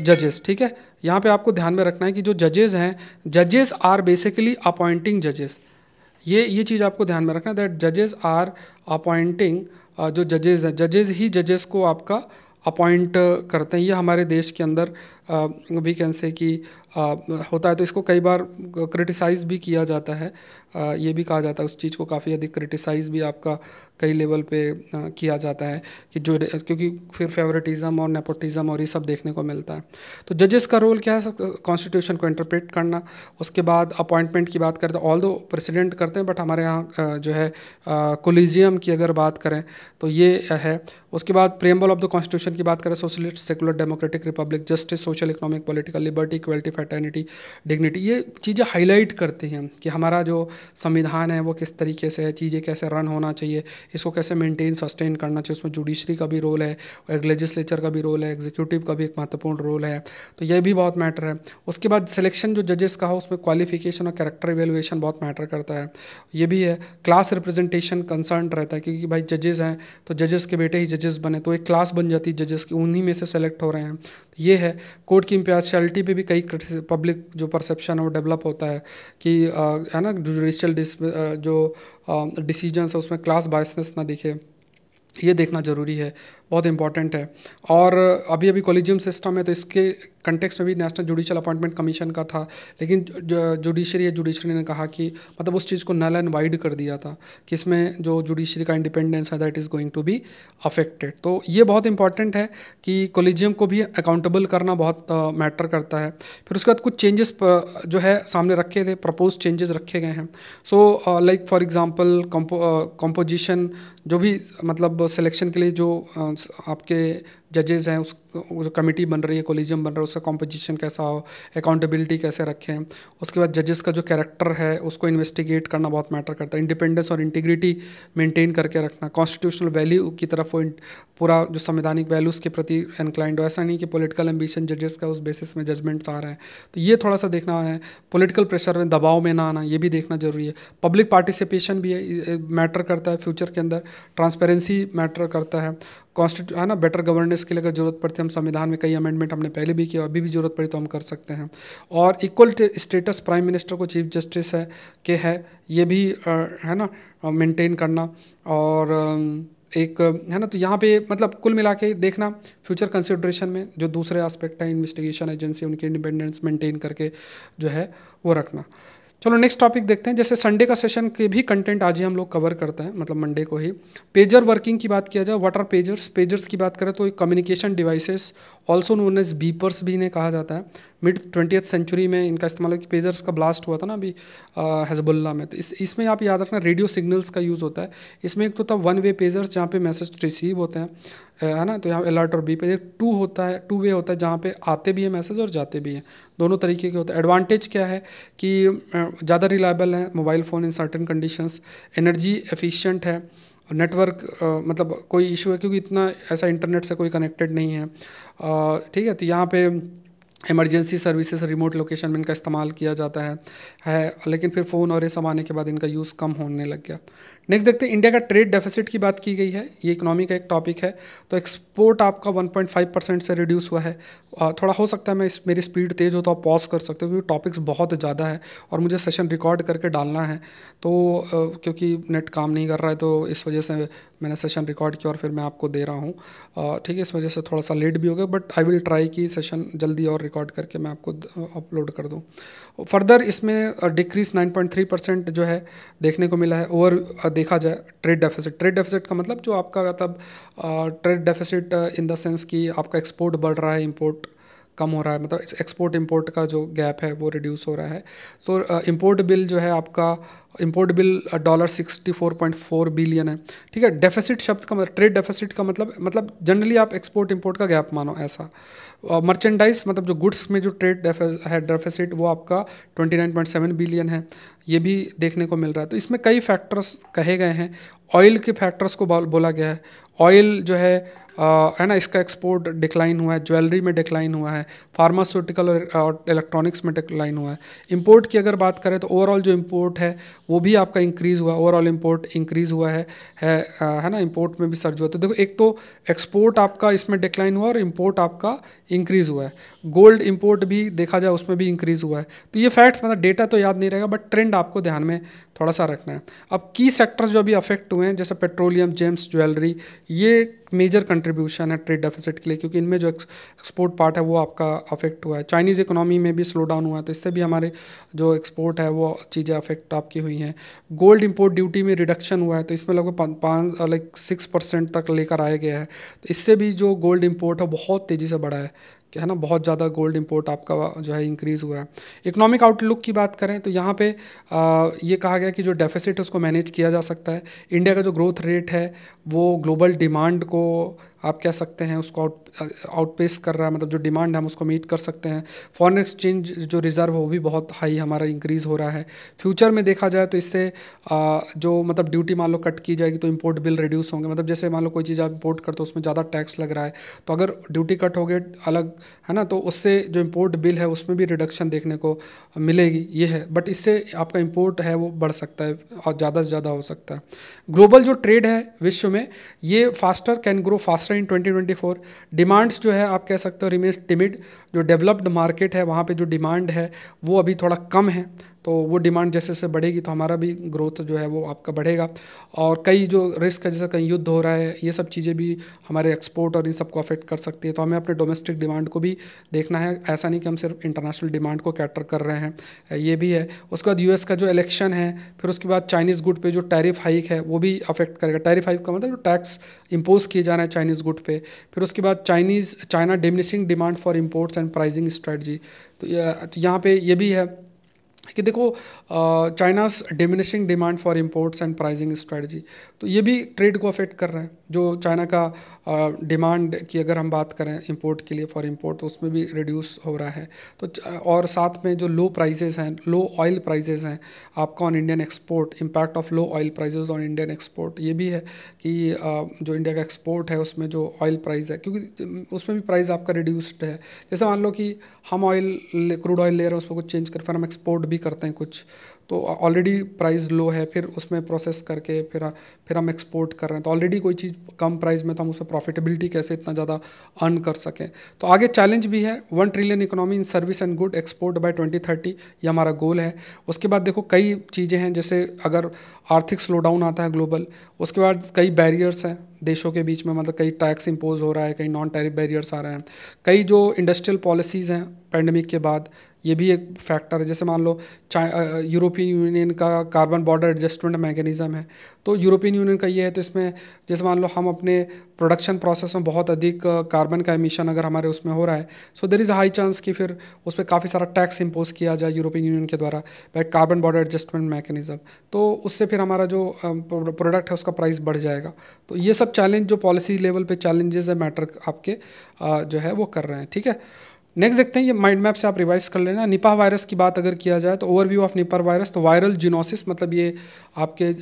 जजेस ठीक है यहाँ पे आपको ध्यान में रखना है कि जो जजेस हैं जजेस आर बेसिकली अपॉइंटिंग जजेस ये ये चीज़ आपको ध्यान में रखना दैट जजेस आर अपॉइंटिंग जो जजेस हैं जजेस ही जजेस को आपका अपॉइंट करते हैं ये हमारे देश के अंदर वी कैन से कि होता है तो इसको कई बार क्रिटिसाइज़ भी किया जाता है ये भी कहा जाता है उस चीज़ को काफ़ी अधिक क्रिटिसाइज़ भी आपका कई लेवल पे किया जाता है कि जो क्योंकि फिर फेवरेटिज़म और नेपोटिज़म और ये सब देखने को मिलता है तो जजेस का रोल क्या है कॉन्स्टिट्यूशन को इंटरप्रेट करना उसके बाद अपॉइंटमेंट की बात करते तो ऑल दो प्रेसिडेंट करते हैं बट हमारे यहाँ जो है कोलिजियम की अगर बात करें तो ये है उसके बाद प्रेम्बल ऑफ द कॉन्स्टिट्यूशन की बात करें socialist secular democratic republic justice social economic political liberty equality fraternity dignity ये चीज़ें हाईलाइट करते हैं कि हमारा जो संविधान है वो किस तरीके से है चीज़ें कैसे रन होना चाहिए इसको कैसे मेंटेन सस्टेन करना चाहिए उसमें जुडिशरी का भी रोल है एक लेजिस्लेचर का भी रोल है एग्जीक्यूटिव का भी एक महत्वपूर्ण रोल है तो यह भी बहुत मैटर है उसके बाद सिलेक्शन जो जजेस का हो उसमें क्वालिफिकेशन और कैरेक्टर इवेलुएशन बहुत मैटर करता है ये भी है क्लास रिप्रेजेंटेशन कंसर्न रहता है क्योंकि भाई जजेस हैं तो जजेस के बेटे ही जजेस बने तो एक क्लास बन जाती है जजेस की उन्हीं में से सेलेक्ट हो रहे हैं ये है कोर्ट की इम्पार्शलिटी पे भी कई पब्लिक जो परसेप्शन है वो डेवलप होता है कि है ना जुडिशल जो डिसीजंस है उसमें क्लास बायसनेस ना दिखे ये देखना ज़रूरी है बहुत इंपॉर्टेंट है और अभी अभी कॉलेजियम सिस्टम है तो इसके कंटेक्स में भी नेशनल जुडिशल अपॉइंटमेंट कमीशन का था लेकिन जुडिशरी है जुडिशरी ने कहा कि मतलब उस चीज़ को नल एंड वाइड कर दिया था कि इसमें जो जुडिशरी का इंडिपेंडेंस है that is going to be affected तो ये बहुत इंपॉर्टेंट है कि कॉलेजियम को भी अकाउंटेबल करना बहुत मैटर करता है फिर उसके बाद कुछ चेंजेस जो है सामने रखे थे प्रपोज चेंजेस रखे गए हैं so like for example composition जो भी मतलब सिलेक्शन के लिए जो आपके जजेज़ हैं उस जो कमेटी बन रही है कोलिजियम बन रहा है उसका कॉम्पोजिशन कैसा हो अकाउंटेबिलिटी कैसे रखें उसके बाद जजेस का जो कैरेक्टर है उसको इन्वेस्टिगेट करना बहुत मैटर करता है इंडिपेंडेंस और इंटीग्रिटी मेंटेन करके रखना कॉन्स्टिट्यूशनल वैल्यू की तरफ वो पूरा जो संवैधानिक वैल्यूज़ के प्रति इंक्लाइंड हो ऐसा नहीं कि पोलिटिकल एम्बिशन जजेस का उस बेसिस में जजमेंट्स आ रहे हैं तो ये थोड़ा सा देखना है पोलिटिकल प्रेशर में दबाव में ना आना ये भी देखना जरूरी है पब्लिक पार्टिसिपेशन भी मैटर करता है फ्यूचर के अंदर ट्रांसपेरेंसी मैटर करता है कॉन्स्टिट्यू है ना बेटर गवर्नेंस के लिए अगर जरूरत पड़ती है हम संविधान में कई अमेंडमेंट हमने पहले भी किया अभी भी जरूरत पड़ी तो हम कर सकते हैं और इक्वल स्टेटस प्राइम मिनिस्टर को चीफ जस्टिस है के है ये भी है ना मेंटेन करना और एक है ना तो यहाँ पे मतलब कुल मिला के देखना फ्यूचर कंसिड्रेशन में जो दूसरे एस्पेक्ट हैं इन्वेस्टिगेशन एजेंसी उनकी इंडिपेंडेंस मेंटेन करके जो है वो रखना चलो नेक्स्ट टॉपिक देखते हैं जैसे संडे का सेशन के भी कंटेंट आज ही हम लोग कवर करते हैं मतलब मंडे को ही पेजर वर्किंग की बात किया जाए व्हाट आर पेजर्स पेजर्स की बात करें तो communication devices also known as beepers भी इन्हें कहा जाता है मिड ट्वेंटी सेंचुरी में इनका इस्तेमाल कि पेजर्स का ब्लास्ट हुआ था ना अभी हजबुल्ला में तो इस इसमें आप याद रखना रेडियो सिग्नल्स का यूज़ होता है इसमें एक तो था वन वे पेजर्स जहाँ पे मैसेज रिसीव होते हैं है ना तो यहाँ अलर्ट और बी पेजर टू होता है टू वे होता है जहाँ पे आते भी हैं मैसेज और जाते भी हैं दोनों तरीके के होते हैं एडवांटेज क्या है कि ज़्यादा रिलायबल है mobile phone in certain conditions energy efficient है नेटवर्क मतलब कोई इशू है क्योंकि इतना ऐसा इंटरनेट से कोई कनेक्टेड नहीं है ठीक है तो यहाँ पे इमरजेंसी सर्विसेज रिमोट लोकेशन में इनका इस्तेमाल किया जाता है है लेकिन फिर फ़ोन और ये सब आने के बाद इनका यूज़ कम होने लग गया नेक्स्ट देखते हैं इंडिया का ट्रेड डेफिसिट की बात की गई है ये इकोनॉमी का एक टॉपिक है तो एक्सपोर्ट आपका 1.5 परसेंट से रिड्यूस हुआ है थोड़ा हो सकता है मैं इस मेरी स्पीड तेज़ हो तो आप पॉज कर सकते हो क्योंकि टॉपिक्स बहुत ज़्यादा है और मुझे सेशन रिकॉर्ड करके डालना है तो क्योंकि नेट काम नहीं कर रहा है तो इस वजह से मैंने सेशन रिकॉर्ड किया और फिर मैं आपको दे रहा हूँ ठीक है इस वजह से थोड़ा सा लेट भी हो गया बट आई विल ट्राई कि सेशन जल्दी और रिकॉर्ड करके मैं आपको अपलोड कर दूँ फर्दर इसमें डिक्रीज 9.3 परसेंट जो है देखने को मिला है ओवर देखा जाए ट्रेड डेफिसिट ट्रेड डेफिसिट का मतलब जो आपका मतलब trade deficit in the sense कि आपका एक्सपोर्ट बढ़ रहा है इम्पोर्ट कम हो रहा है मतलब एक्सपोर्ट इंपोर्ट का जो गैप है वो रिड्यूस हो रहा है सो इंपोर्ट बिल जो है आपका import bill dollar sixty four point four billion है ठीक है डेफिसिट शब्द का मतलब ट्रेड डेफिसिट का मतलब मतलब जनरली आप एक्सपोर्ट इंपोर्ट का गैप मानो ऐसा मर्चेंडाइज मतलब जो गुड्स में जो ट्रेड है डेफिसिट वो आपका 29.7 बिलियन है ये भी देखने को मिल रहा है तो इसमें कई फैक्टर्स कहे गए हैं ऑयल के फैक्टर्स को बोला गया है ऑयल जो है है ना इसका एक्सपोर्ट डिक्लाइन हुआ है ज्वेलरी में डिक्लाइन हुआ है फार्मास्यूटिकल और इलेक्ट्रॉनिक्स में डिक्लाइन हुआ है इम्पोर्ट की अगर बात करें तो ओवरऑल जो इम्पोर्ट है वो भी आपका इंक्रीज़ हुआ ओवरऑल इम्पोर्ट इंक्रीज़ हुआ है है है ना इम्पोर्ट में भी सर्ज हुआ तो देखो एक तो एक्सपोर्ट आपका इसमें डिक्लाइन हुआ और इम्पोर्ट आपका इंक्रीज़ हुआ है गोल्ड इम्पोर्ट भी देखा जाए उसमें भी इंक्रीज़ हुआ है तो ये फैक्ट्स मतलब डेटा तो याद नहीं रहेगा बट ट्रेंड आपको ध्यान में थोड़ा सा रखना है अब की सेक्टर्स जो अभी अफेक्ट हुए हैं जैसे पेट्रोलियम जेम्स ज्वेलरी ये मेजर कंट्रीब्यूशन है ट्रेड डेफिसिट के लिए क्योंकि इनमें जो एक्सपोर्ट पार्ट है वो आपका अफेक्ट हुआ है चाइनीज़ इकोनॉमी में भी स्लो डाउन हुआ है तो इससे भी हमारे जो एक्सपोर्ट है वो चीज़ें अफेक्ट आपकी हुई हैं गोल्ड इम्पोर्ट ड्यूटी में रिडक्शन हुआ है तो इसमें लगभग पाँच लाइक सिक्स परसेंट तक लेकर आया गया है तो इससे भी जो गोल्ड इम्पोर्ट है बहुत तेज़ी से बढ़ा है कि है ना बहुत ज़्यादा गोल्ड इंपोर्ट आपका जो है इंक्रीज़ हुआ है इकोनॉमिक आउटलुक की बात करें तो यहाँ पे आ, ये कहा गया कि जो डेफिसिट उसको मैनेज किया जा सकता है इंडिया का जो ग्रोथ रेट है वो ग्लोबल डिमांड को आप कह सकते हैं उसको आउट आउटपेस कर रहा है मतलब जो डिमांड है हम उसको मीट कर सकते हैं फॉरेन एक्सचेंज जो रिज़र्व है वो भी बहुत हाई हमारा इंक्रीज़ हो रहा है फ्यूचर में देखा जाए तो इससे आ, जो मतलब ड्यूटी मान लो कट की जाएगी तो इम्पोर्ट बिल रिड्यूस होंगे मतलब जैसे मान लो कोई चीज़ आप इम्पोर्ट करते हो उसमें ज़्यादा टैक्स लग रहा है तो अगर ड्यूटी कट हो गए अलग है ना तो उससे जो इम्पोर्ट बिल है उसमें भी रिडक्शन देखने को मिलेगी ये है बट इससे आपका इम्पोर्ट है वो बढ़ सकता है और ज़्यादा से ज़्यादा हो सकता है ग्लोबल जो ट्रेड है विश्व में ये faster can grow faster in 2024 demands जो है आप कह सकते हो रिमेन टिमिड जो डेवलप्ड मार्केट है वहाँ पर जो डिमांड है वो अभी थोड़ा कम है तो वो डिमांड जैसे जैसे बढ़ेगी तो हमारा भी ग्रोथ जो है वो आपका बढ़ेगा और कई जो रिस्क है जैसे कहीं युद्ध हो रहा है ये सब चीज़ें भी हमारे एक्सपोर्ट और इन सबको अफेक्ट कर सकती है तो हमें अपने डोमेस्टिक डिमांड को भी देखना है ऐसा नहीं कि हम सिर्फ इंटरनेशनल डिमांड को कैटर कर रहे हैं ये भी है उसके बाद यू का जो इलेक्शन है फिर उसके बाद चाइनीज़ गुड पर जो टैरिफ हाइक है वो भी अफेक्ट करेगा टैरिफ हाइक का मतलब जो टैक्स इम्पोज किए जा रहे हैं चाइनीज़ गुड पर फिर उसके बाद Chinese China diminishing demand for imports and pricing strategy तो यहाँ पे ये भी है कि देखो China diminishing demand for imports and pricing strategy तो ये भी ट्रेड को अफेक्ट कर रहा है जो चाइना का डिमांड की अगर हम बात करें इम्पोर्ट के लिए फॉर इम्पोर्ट तो उसमें भी रिड्यूस हो रहा है तो और साथ में जो लो प्राइजेज़ हैं लो ऑयल प्राइजेज़ हैं आपका on Indian export impact of low oil prices on Indian export ये भी है कि जो इंडिया का एक्सपोर्ट है उसमें जो ऑयल प्राइज है क्योंकि उसमें भी प्राइज़ आपका रिड्यूस्ड है जैसे मान लो कि हम ऑयल क्रूड ऑयल ले रहे हैं उसमें कुछ चेंज कर फिर हम एक्सपोर्ट भी करते हैं कुछ तो ऑलरेडी प्राइस लो है फिर उसमें प्रोसेस करके फिर फिर हम एक्सपोर्ट कर रहे हैं तो ऑलरेडी कोई चीज़ कम प्राइस में तो हम उसमें प्रॉफिटेबिलिटी कैसे इतना ज़्यादा अर्न कर सकें तो आगे चैलेंज भी है one trillion economy in service and good export by 2030 ये हमारा गोल है उसके बाद देखो कई चीज़ें हैं जैसे अगर आर्थिक स्लोडाउन आता है ग्लोबल उसके बाद कई बैरियर्स हैं देशों के बीच में मतलब कई टैक्स इम्पोज हो रहा है कई नॉन टैरिफ बैरियर्स आ रहे हैं कई जो इंडस्ट्रियल पॉलिसीज़ हैं पैंडमिक के बाद ये भी एक फैक्टर है जैसे मान लो यूरोपियन यूनियन का कार्बन बॉर्डर एडजस्टमेंट मैकेनिज़्म है तो यूरोपियन यूनियन का ये है तो इसमें जैसे मान लो हम अपने प्रोडक्शन प्रोसेस में बहुत अधिक कार्बन का एमिशन अगर हमारे उसमें हो रहा है so there is high chance कि फिर उस पर काफ़ी सारा टैक्स इम्पोज किया जाए यूरोपियन यूनियन के द्वारा by carbon border adjustment mechanism तो उससे फिर हमारा जो प्रोडक्ट है उसका प्राइस बढ़ जाएगा तो ये सब चैलेंज जो पॉलिसी लेवल पर चैलेंजेस है मैटर आपके जो है वो कर रहे हैं ठीक है नेक्स्ट देखते हैं ये माइंड मैप से आप रिवाइज कर लेना निपाह वायरस की बात अगर किया जाए तो ओवरव्यू ऑफ निपाह वायरस तो वायरल जिनोसिस मतलब ये आपके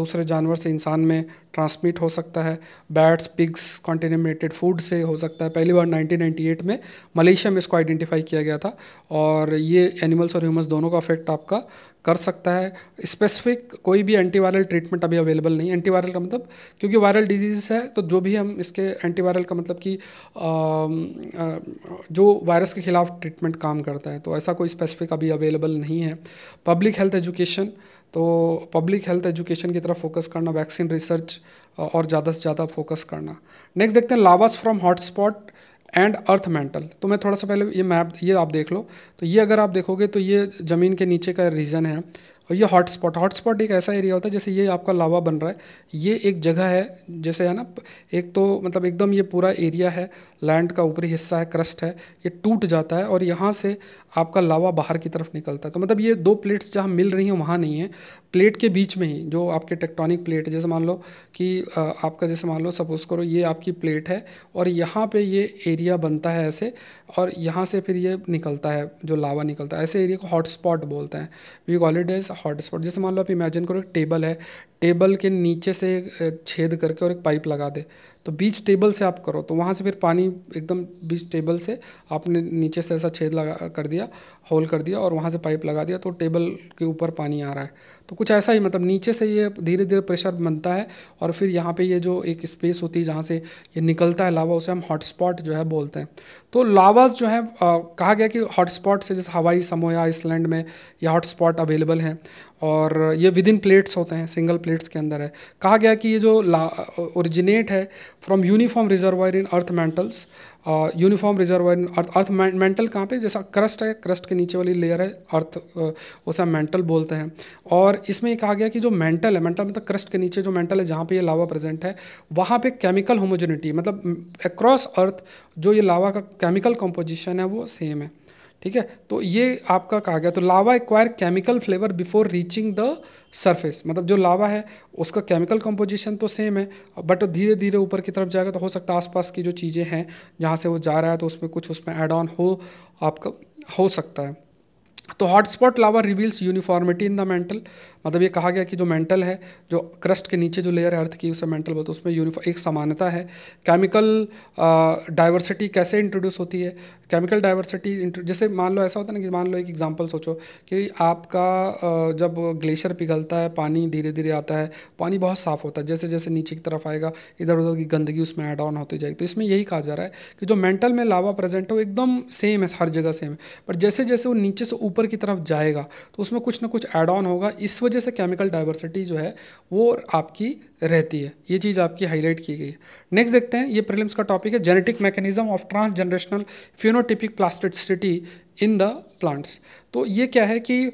दूसरे जानवर से इंसान में ट्रांसमिट हो सकता है बैट्स पिग्स कॉन्टेनमेटेड फूड से हो सकता है पहली बार 1998 में मलेशिया में इसको आइडेंटिफाई किया गया था और ये एनिमल्स और ह्यूमस दोनों का अफेक्ट आपका कर सकता है स्पेसिफिक कोई भी एंटीवायरल ट्रीटमेंट अभी अवेलेबल नहीं एंटीवायरल का मतलब क्योंकि वायरल डिजीज है तो जो भी हम इसके एंटीवायरल का मतलब कि जो वायरस के खिलाफ ट्रीटमेंट काम करता है तो ऐसा कोई स्पेसिफिक अभी अवेलेबल नहीं है पब्लिक हेल्थ एजुकेशन तो पब्लिक हेल्थ एजुकेशन की तरफ फोकस करना वैक्सीन रिसर्च और ज़्यादा से ज़्यादा फोकस करना नेक्स्ट देखते हैं lavas from hotspot and earth mantle तो मैं थोड़ा सा पहले ये मैप ये आप देख लो तो ये अगर आप देखोगे तो ये ज़मीन के नीचे का रीजन है और ये हॉटस्पॉट हॉटस्पॉट एक ऐसा एरिया होता है जैसे ये आपका लावा बन रहा है ये एक जगह है जैसे है ना एक तो मतलब एकदम ये पूरा एरिया है लैंड का ऊपरी हिस्सा है क्रस्ट है ये टूट जाता है और यहाँ से आपका लावा बाहर की तरफ निकलता है तो मतलब ये दो प्लेट्स जहाँ मिल रही हैं वहाँ नहीं है प्लेट के बीच में ही जो आपके टेक्टोनिक प्लेट जैसे मान लो कि आपका जैसे मान लो सपोज़ करो ये आपकी प्लेट है और यहाँ पे ये एरिया बनता है ऐसे और यहाँ से फिर ये निकलता है जो लावा निकलता है ऐसे एरिया को हॉटस्पॉट बोलते हैं we call it as hotspot जैसे मान लो आप इमेजिन करो एक टेबल है टेबल के नीचे से छेद करके और एक पाइप लगा दे तो बीच टेबल से आप करो तो वहाँ से फिर पानी एकदम बीच टेबल से आपने नीचे से ऐसा छेद लगा कर दिया होल कर दिया और वहाँ से पाइप लगा दिया तो टेबल के ऊपर पानी आ रहा है तो कुछ ऐसा ही मतलब नीचे से ये धीरे धीरे प्रेशर बनता है और फिर यहाँ पे ये जो एक स्पेस होती है जहाँ से ये निकलता है लावा उसे हम हॉटस्पॉट जो है बोलते हैं तो लावाज जो है आ, कहा गया कि हॉटस्पॉट से जैसे हवाई समोया आइसलैंड में ये हॉटस्पॉट अवेलेबल हैं और ये विद इन प्लेट्स होते हैं सिंगल प्लेट्स के अंदर है कहा गया कि ये जो ओरिजिनेट है from uniform reservoir in earth mantles uniform reservoir in earth earth mantle कहाँ पे जैसा क्रस्ट है क्रस्ट के नीचे वाली लेयर है अर्थ उसे मेंटल बोलते हैं और इसमें ये कहा गया कि जो मेंटल है मेंटल मतलब क्रस्ट के नीचे जो मेंटल है जहाँ पर ये लावा प्रेजेंट है वहाँ पर केमिकल होमोजिनिटी मतलब अक्रॉस अर्थ जो ये लावा का केमिकल कंपोजिशन है वो सेम है ठीक है तो ये आपका कहा गया तो lava acquire chemical flavour before reaching the surface मतलब जो लावा है उसका केमिकल कंपोजिशन तो सेम है बट धीरे धीरे ऊपर की तरफ जाएगा तो हो सकता है आसपास की जो चीज़ें हैं जहाँ से वो जा रहा है तो उसमें कुछ उसमें एड ऑन हो आपका हो सकता है तो hotspot lava reveals uniformity in the mantle मतलब ये कहा गया कि जो मेंटल है जो क्रस्ट के नीचे जो लेयर है अर्थ की उसे मेंटल बोलते उसमें यूनिफॉर्म एक समानता है केमिकल डाइवर्सिटी कैसे इंट्रोड्यूस होती है केमिकल डाइवर्सिटी जैसे मान लो ऐसा होता है ना कि मान लो एक एग्जांपल सोचो कि आपका जब ग्लेशियर पिघलता है पानी धीरे धीरे आता है पानी बहुत साफ़ होता है जैसे जैसे नीचे की तरफ आएगा इधर उधर की गंदगी उसमें ऐड ऑन होती जाएगी तो इसमें यही कहा जा रहा है कि जो मेंटल में लावा प्रेजेंट है वो एकदम सेम है हर जगह सेम है पर जैसे जैसे वो नीचे से ऊपर की तरफ जाएगा तो उसमें कुछ ना कुछ ऐड ऑन होगा इस वजह से केमिकल डाइवर्सिटी जो है वो आपकी रहती है ये चीज़ आपकी हाईलाइट की गई है नेक्स्ट देखते हैं ये प्रिलिम्स का टॉपिक है genetic mechanism of transgenerational phenotypic plasticity in the plants तो ये क्या है कि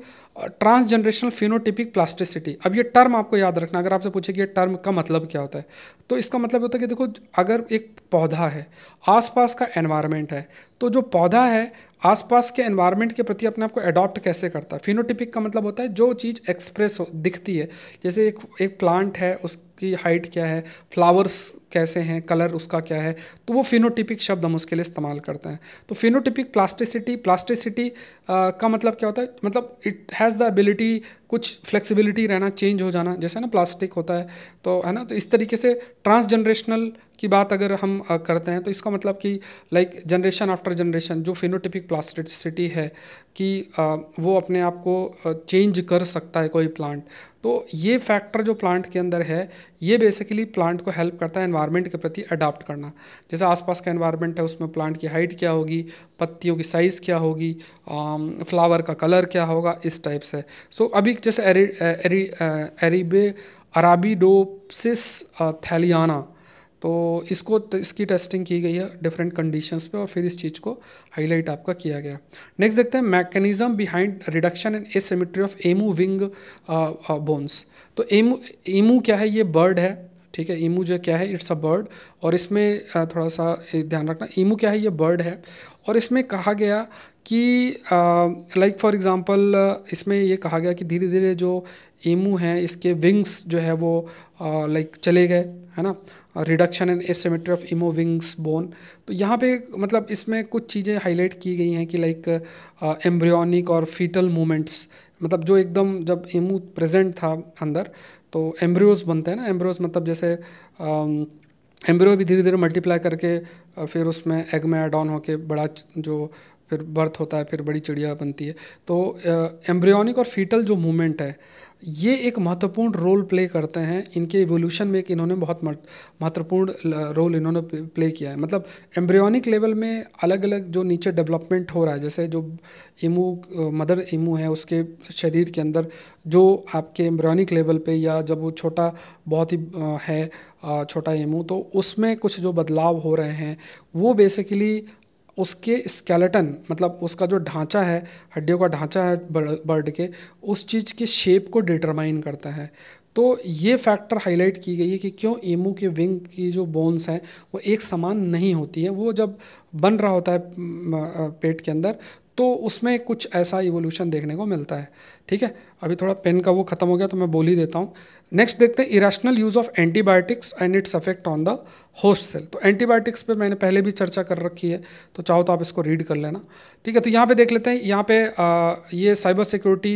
ट्रांस जनरेशनल फिनोटिपिक प्लास्टिसिटी अब ये टर्म आपको याद रखना अगर आपसे पूछे कि ये टर्म का मतलब क्या होता है तो इसका मतलब होता है कि देखो अगर एक पौधा है आसपास का एनवायरनमेंट है तो जो पौधा है आसपास के एनवायरनमेंट के प्रति अपने आप को एडॉप्ट कैसे करता है फिनोटिपिक का मतलब होता है जो चीज़ एक्सप्रेस हो दिखती है जैसे एक एक प्लांट है उस की हाइट क्या है फ्लावर्स कैसे हैं कलर उसका क्या है तो वो फिनोटिपिक शब्द हम उसके लिए इस्तेमाल करते हैं तो फिनोटिपिक प्लास्टिसिटी प्लास्टिसिटी का मतलब क्या होता है मतलब इट हैज़ द एबिलिटी कुछ फ्लेक्सिबिलिटी रहना चेंज हो जाना जैसे ना प्लास्टिक होता है तो है ना तो इस तरीके से ट्रांसजनरेशनल की बात अगर हम करते हैं तो इसका मतलब कि लाइक जनरेशन आफ्टर जनरेशन जो फिनोटिपिक प्लास्टिसिटी है कि वो अपने आप को चेंज कर सकता है कोई प्लांट तो ये फैक्टर जो प्लांट के अंदर है ये बेसिकली प्लांट को हेल्प करता है एनवायरनमेंट के प्रति अडाप्ट करना जैसे आसपास का एनवायरनमेंट है उसमें प्लांट की हाइट क्या होगी पत्तियों की साइज़ क्या होगी फ्लावर um, का कलर क्या होगा इस टाइप से सो so, अभी जैसे एरीबे अराबीडोपसिस थैलियाना तो इसको इसकी टेस्टिंग की गई है डिफरेंट कंडीशंस पे और फिर इस चीज़ को हाईलाइट आपका किया गया नेक्स्ट देखते हैं mechanism behind reduction and asymmetry of emu wing bones तो एमू एमू क्या है ये बर्ड है ठीक है ईमू जो क्या है इट्स अ बर्ड और इसमें uh, थोड़ा सा ध्यान रखना ईमू क्या है ये बर्ड है और इसमें कहा गया कि लाइक फॉर एग्जांपल इसमें ये कहा गया कि धीरे धीरे जो ईमू हैं इसके विंग्स जो है वो लाइक uh, चले गए है ना reduction in asymmetry of emu wings bone तो यहाँ पे मतलब इसमें कुछ चीज़ें हाईलाइट की गई हैं कि लाइक एम्ब्रियोनिक uh, और फीटल मूवमेंट्स मतलब जो एकदम जब इमू प्रेजेंट था अंदर तो एम्ब्रियोज बनते हैं ना एम्ब्रियोज मतलब जैसे एम्ब्रियो um, भी धीरे धीरे मल्टीप्लाई करके uh, फिर उसमें एग में एड ऑन होकर बड़ा जो फिर बर्थ होता है फिर बड़ी चिड़िया बनती है तो एम्ब्रियोनिक uh, और फीटल जो मूवमेंट है ये एक महत्वपूर्ण रोल प्ले करते हैं इनके इवोल्यूशन में एक इन्होंने बहुत महत्वपूर्ण रोल इन्होंने प्ले किया है मतलब एम्ब्रियोनिक लेवल में अलग अलग जो नीचे डेवलपमेंट हो रहा है जैसे जो इमू मदर इमू है उसके शरीर के अंदर जो आपके एम्ब्रियोनिक लेवल पे या जब वो छोटा बहुत ही है छोटा इमू तो उसमें कुछ जो बदलाव हो रहे हैं वो बेसिकली उसके स्केलेटन मतलब उसका जो ढांचा है हड्डियों का ढांचा है बर्ड के उस चीज़ के शेप को डिटरमाइन करता है तो ये फैक्टर हाईलाइट की गई है कि क्यों एमू के विंग की जो बोन्स हैं वो एक समान नहीं होती है वो जब बन रहा होता है पेट के अंदर तो उसमें कुछ ऐसा इवोल्यूशन देखने को मिलता है ठीक है अभी थोड़ा पेन का वो खत्म हो गया तो मैं बोल ही देता हूँ नेक्स्ट देखते हैं irrational use of antibiotics and its affect on the host cell तो एंटीबायोटिक्स पे मैंने पहले भी चर्चा कर रखी है तो चाहो तो आप इसको रीड कर लेना ठीक है तो यहाँ पे देख लेते हैं यहाँ पे आ, ये cyber security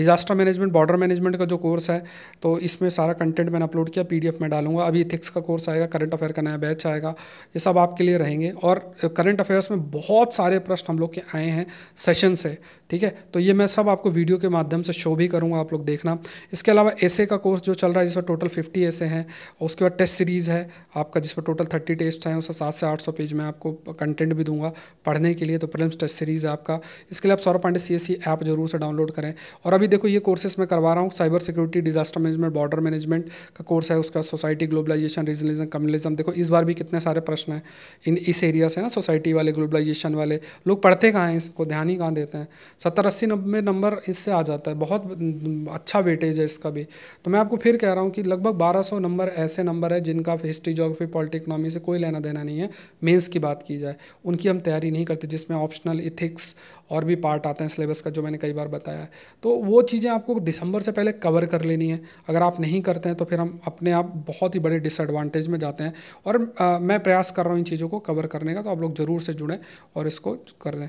disaster management border management का जो कोर्स है तो इसमें सारा कंटेंट मैंने अपलोड किया पी में डालूंगा अभी इथिक्स का कोर्स आएगा करंट अफेयर का नया बैच आएगा ये सब आपके लिए रहेंगे और करंट अफेयर्स में बहुत सारे प्रश्न हम लोग के आए हैं सेशन से ठीक है तो ये मैं सब आपको वीडियो के माध्यम से शो भी करूँगा आप लोग देखना इसके अलावा ऐसे का कोर्स जो चल रहा है जिसमें टोटल फिफ्टी ऐसे हैं और उसके बाद टेस्ट सीरीज़ है आपका जिसमें टोटल थर्टी टेस्ट हैं उसका सात से आठ सौ पेज में आपको कंटेंट भी दूंगा पढ़ने के लिए तो प्रिलिम्स टेस्ट सीरीज़ है आपका इसके लिए आप Saurabh Pandey C S app जरूर से डाउनलोड करें और अभी देखो ये कोर्सेस मैं करवा रहा हूँ cyber security disaster management border management का कोर्स है उसका सोसाइटी ग्लोबलाइजेशन रीजनलिज्म कम्युनिज्म देखो इस बार भी कितने सारे प्रश्न हैं इन इस एरिया से ना सोसाइटी वाले ग्लोबलाइजेशन वाले लोग पढ़ते कहाँ हैं इसको ध्यान ही कहाँ देते हैं सत्तर अस्सी नब्बे नंबर इससे आ जाता है बहुत मतलब अच्छा वेटेज है इसका भी तो मैं आपको फिर कह रहा हूँ कि लगभग 1200 नंबर ऐसे नंबर है जिनका हिस्ट्री जोग्राफी पॉलिटी इकनॉमी से कोई लेना देना नहीं है मेंस की बात की जाए उनकी हम तैयारी नहीं करते जिसमें ऑप्शनल इथिक्स और भी पार्ट आते हैं सिलेबस का जो मैंने कई बार बताया है तो वो चीज़ें आपको दिसंबर से पहले कवर कर लेनी है अगर आप नहीं करते हैं तो फिर हम अपने आप बहुत ही बड़े डिसएडवांटेज में जाते हैं और आ, मैं प्रयास कर रहा हूँ इन चीज़ों को कवर करने का तो आप लोग ज़रूर से जुड़ें और इसको कर लें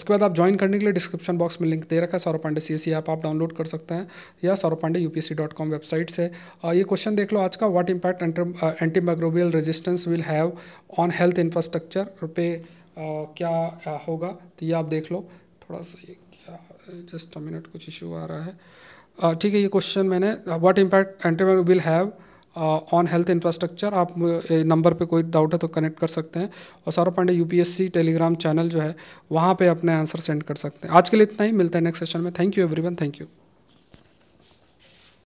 उसके बाद आप ज्वाइन करने के लिए डिस्क्रिप्शन बॉक्स में लिंक दे रखा है Saurabh Pandey C app e आप डाउनलोड कर सकते हैं या सौरभ पांडे यू वेबसाइट से ये क्वेश्चन देख लो आज का what impact antimicrobial resistance will have on health infrastructure पे क्या होगा तो ये आप देख लो थोड़ा सा ये क्या जस्ट मिनट कुछ इशू आ रहा है ठीक है ये क्वेश्चन मैंने what impact antimicrobial will have on health infrastructure आप नंबर पे कोई डाउट है तो कनेक्ट कर सकते हैं और Saurabh Pandey UPSC Telegram channel जो है वहाँ पे अपने आंसर सेंड कर सकते हैं आज के लिए इतना ही मिलता है नेक्स्ट सेशन में thank you everyone thank you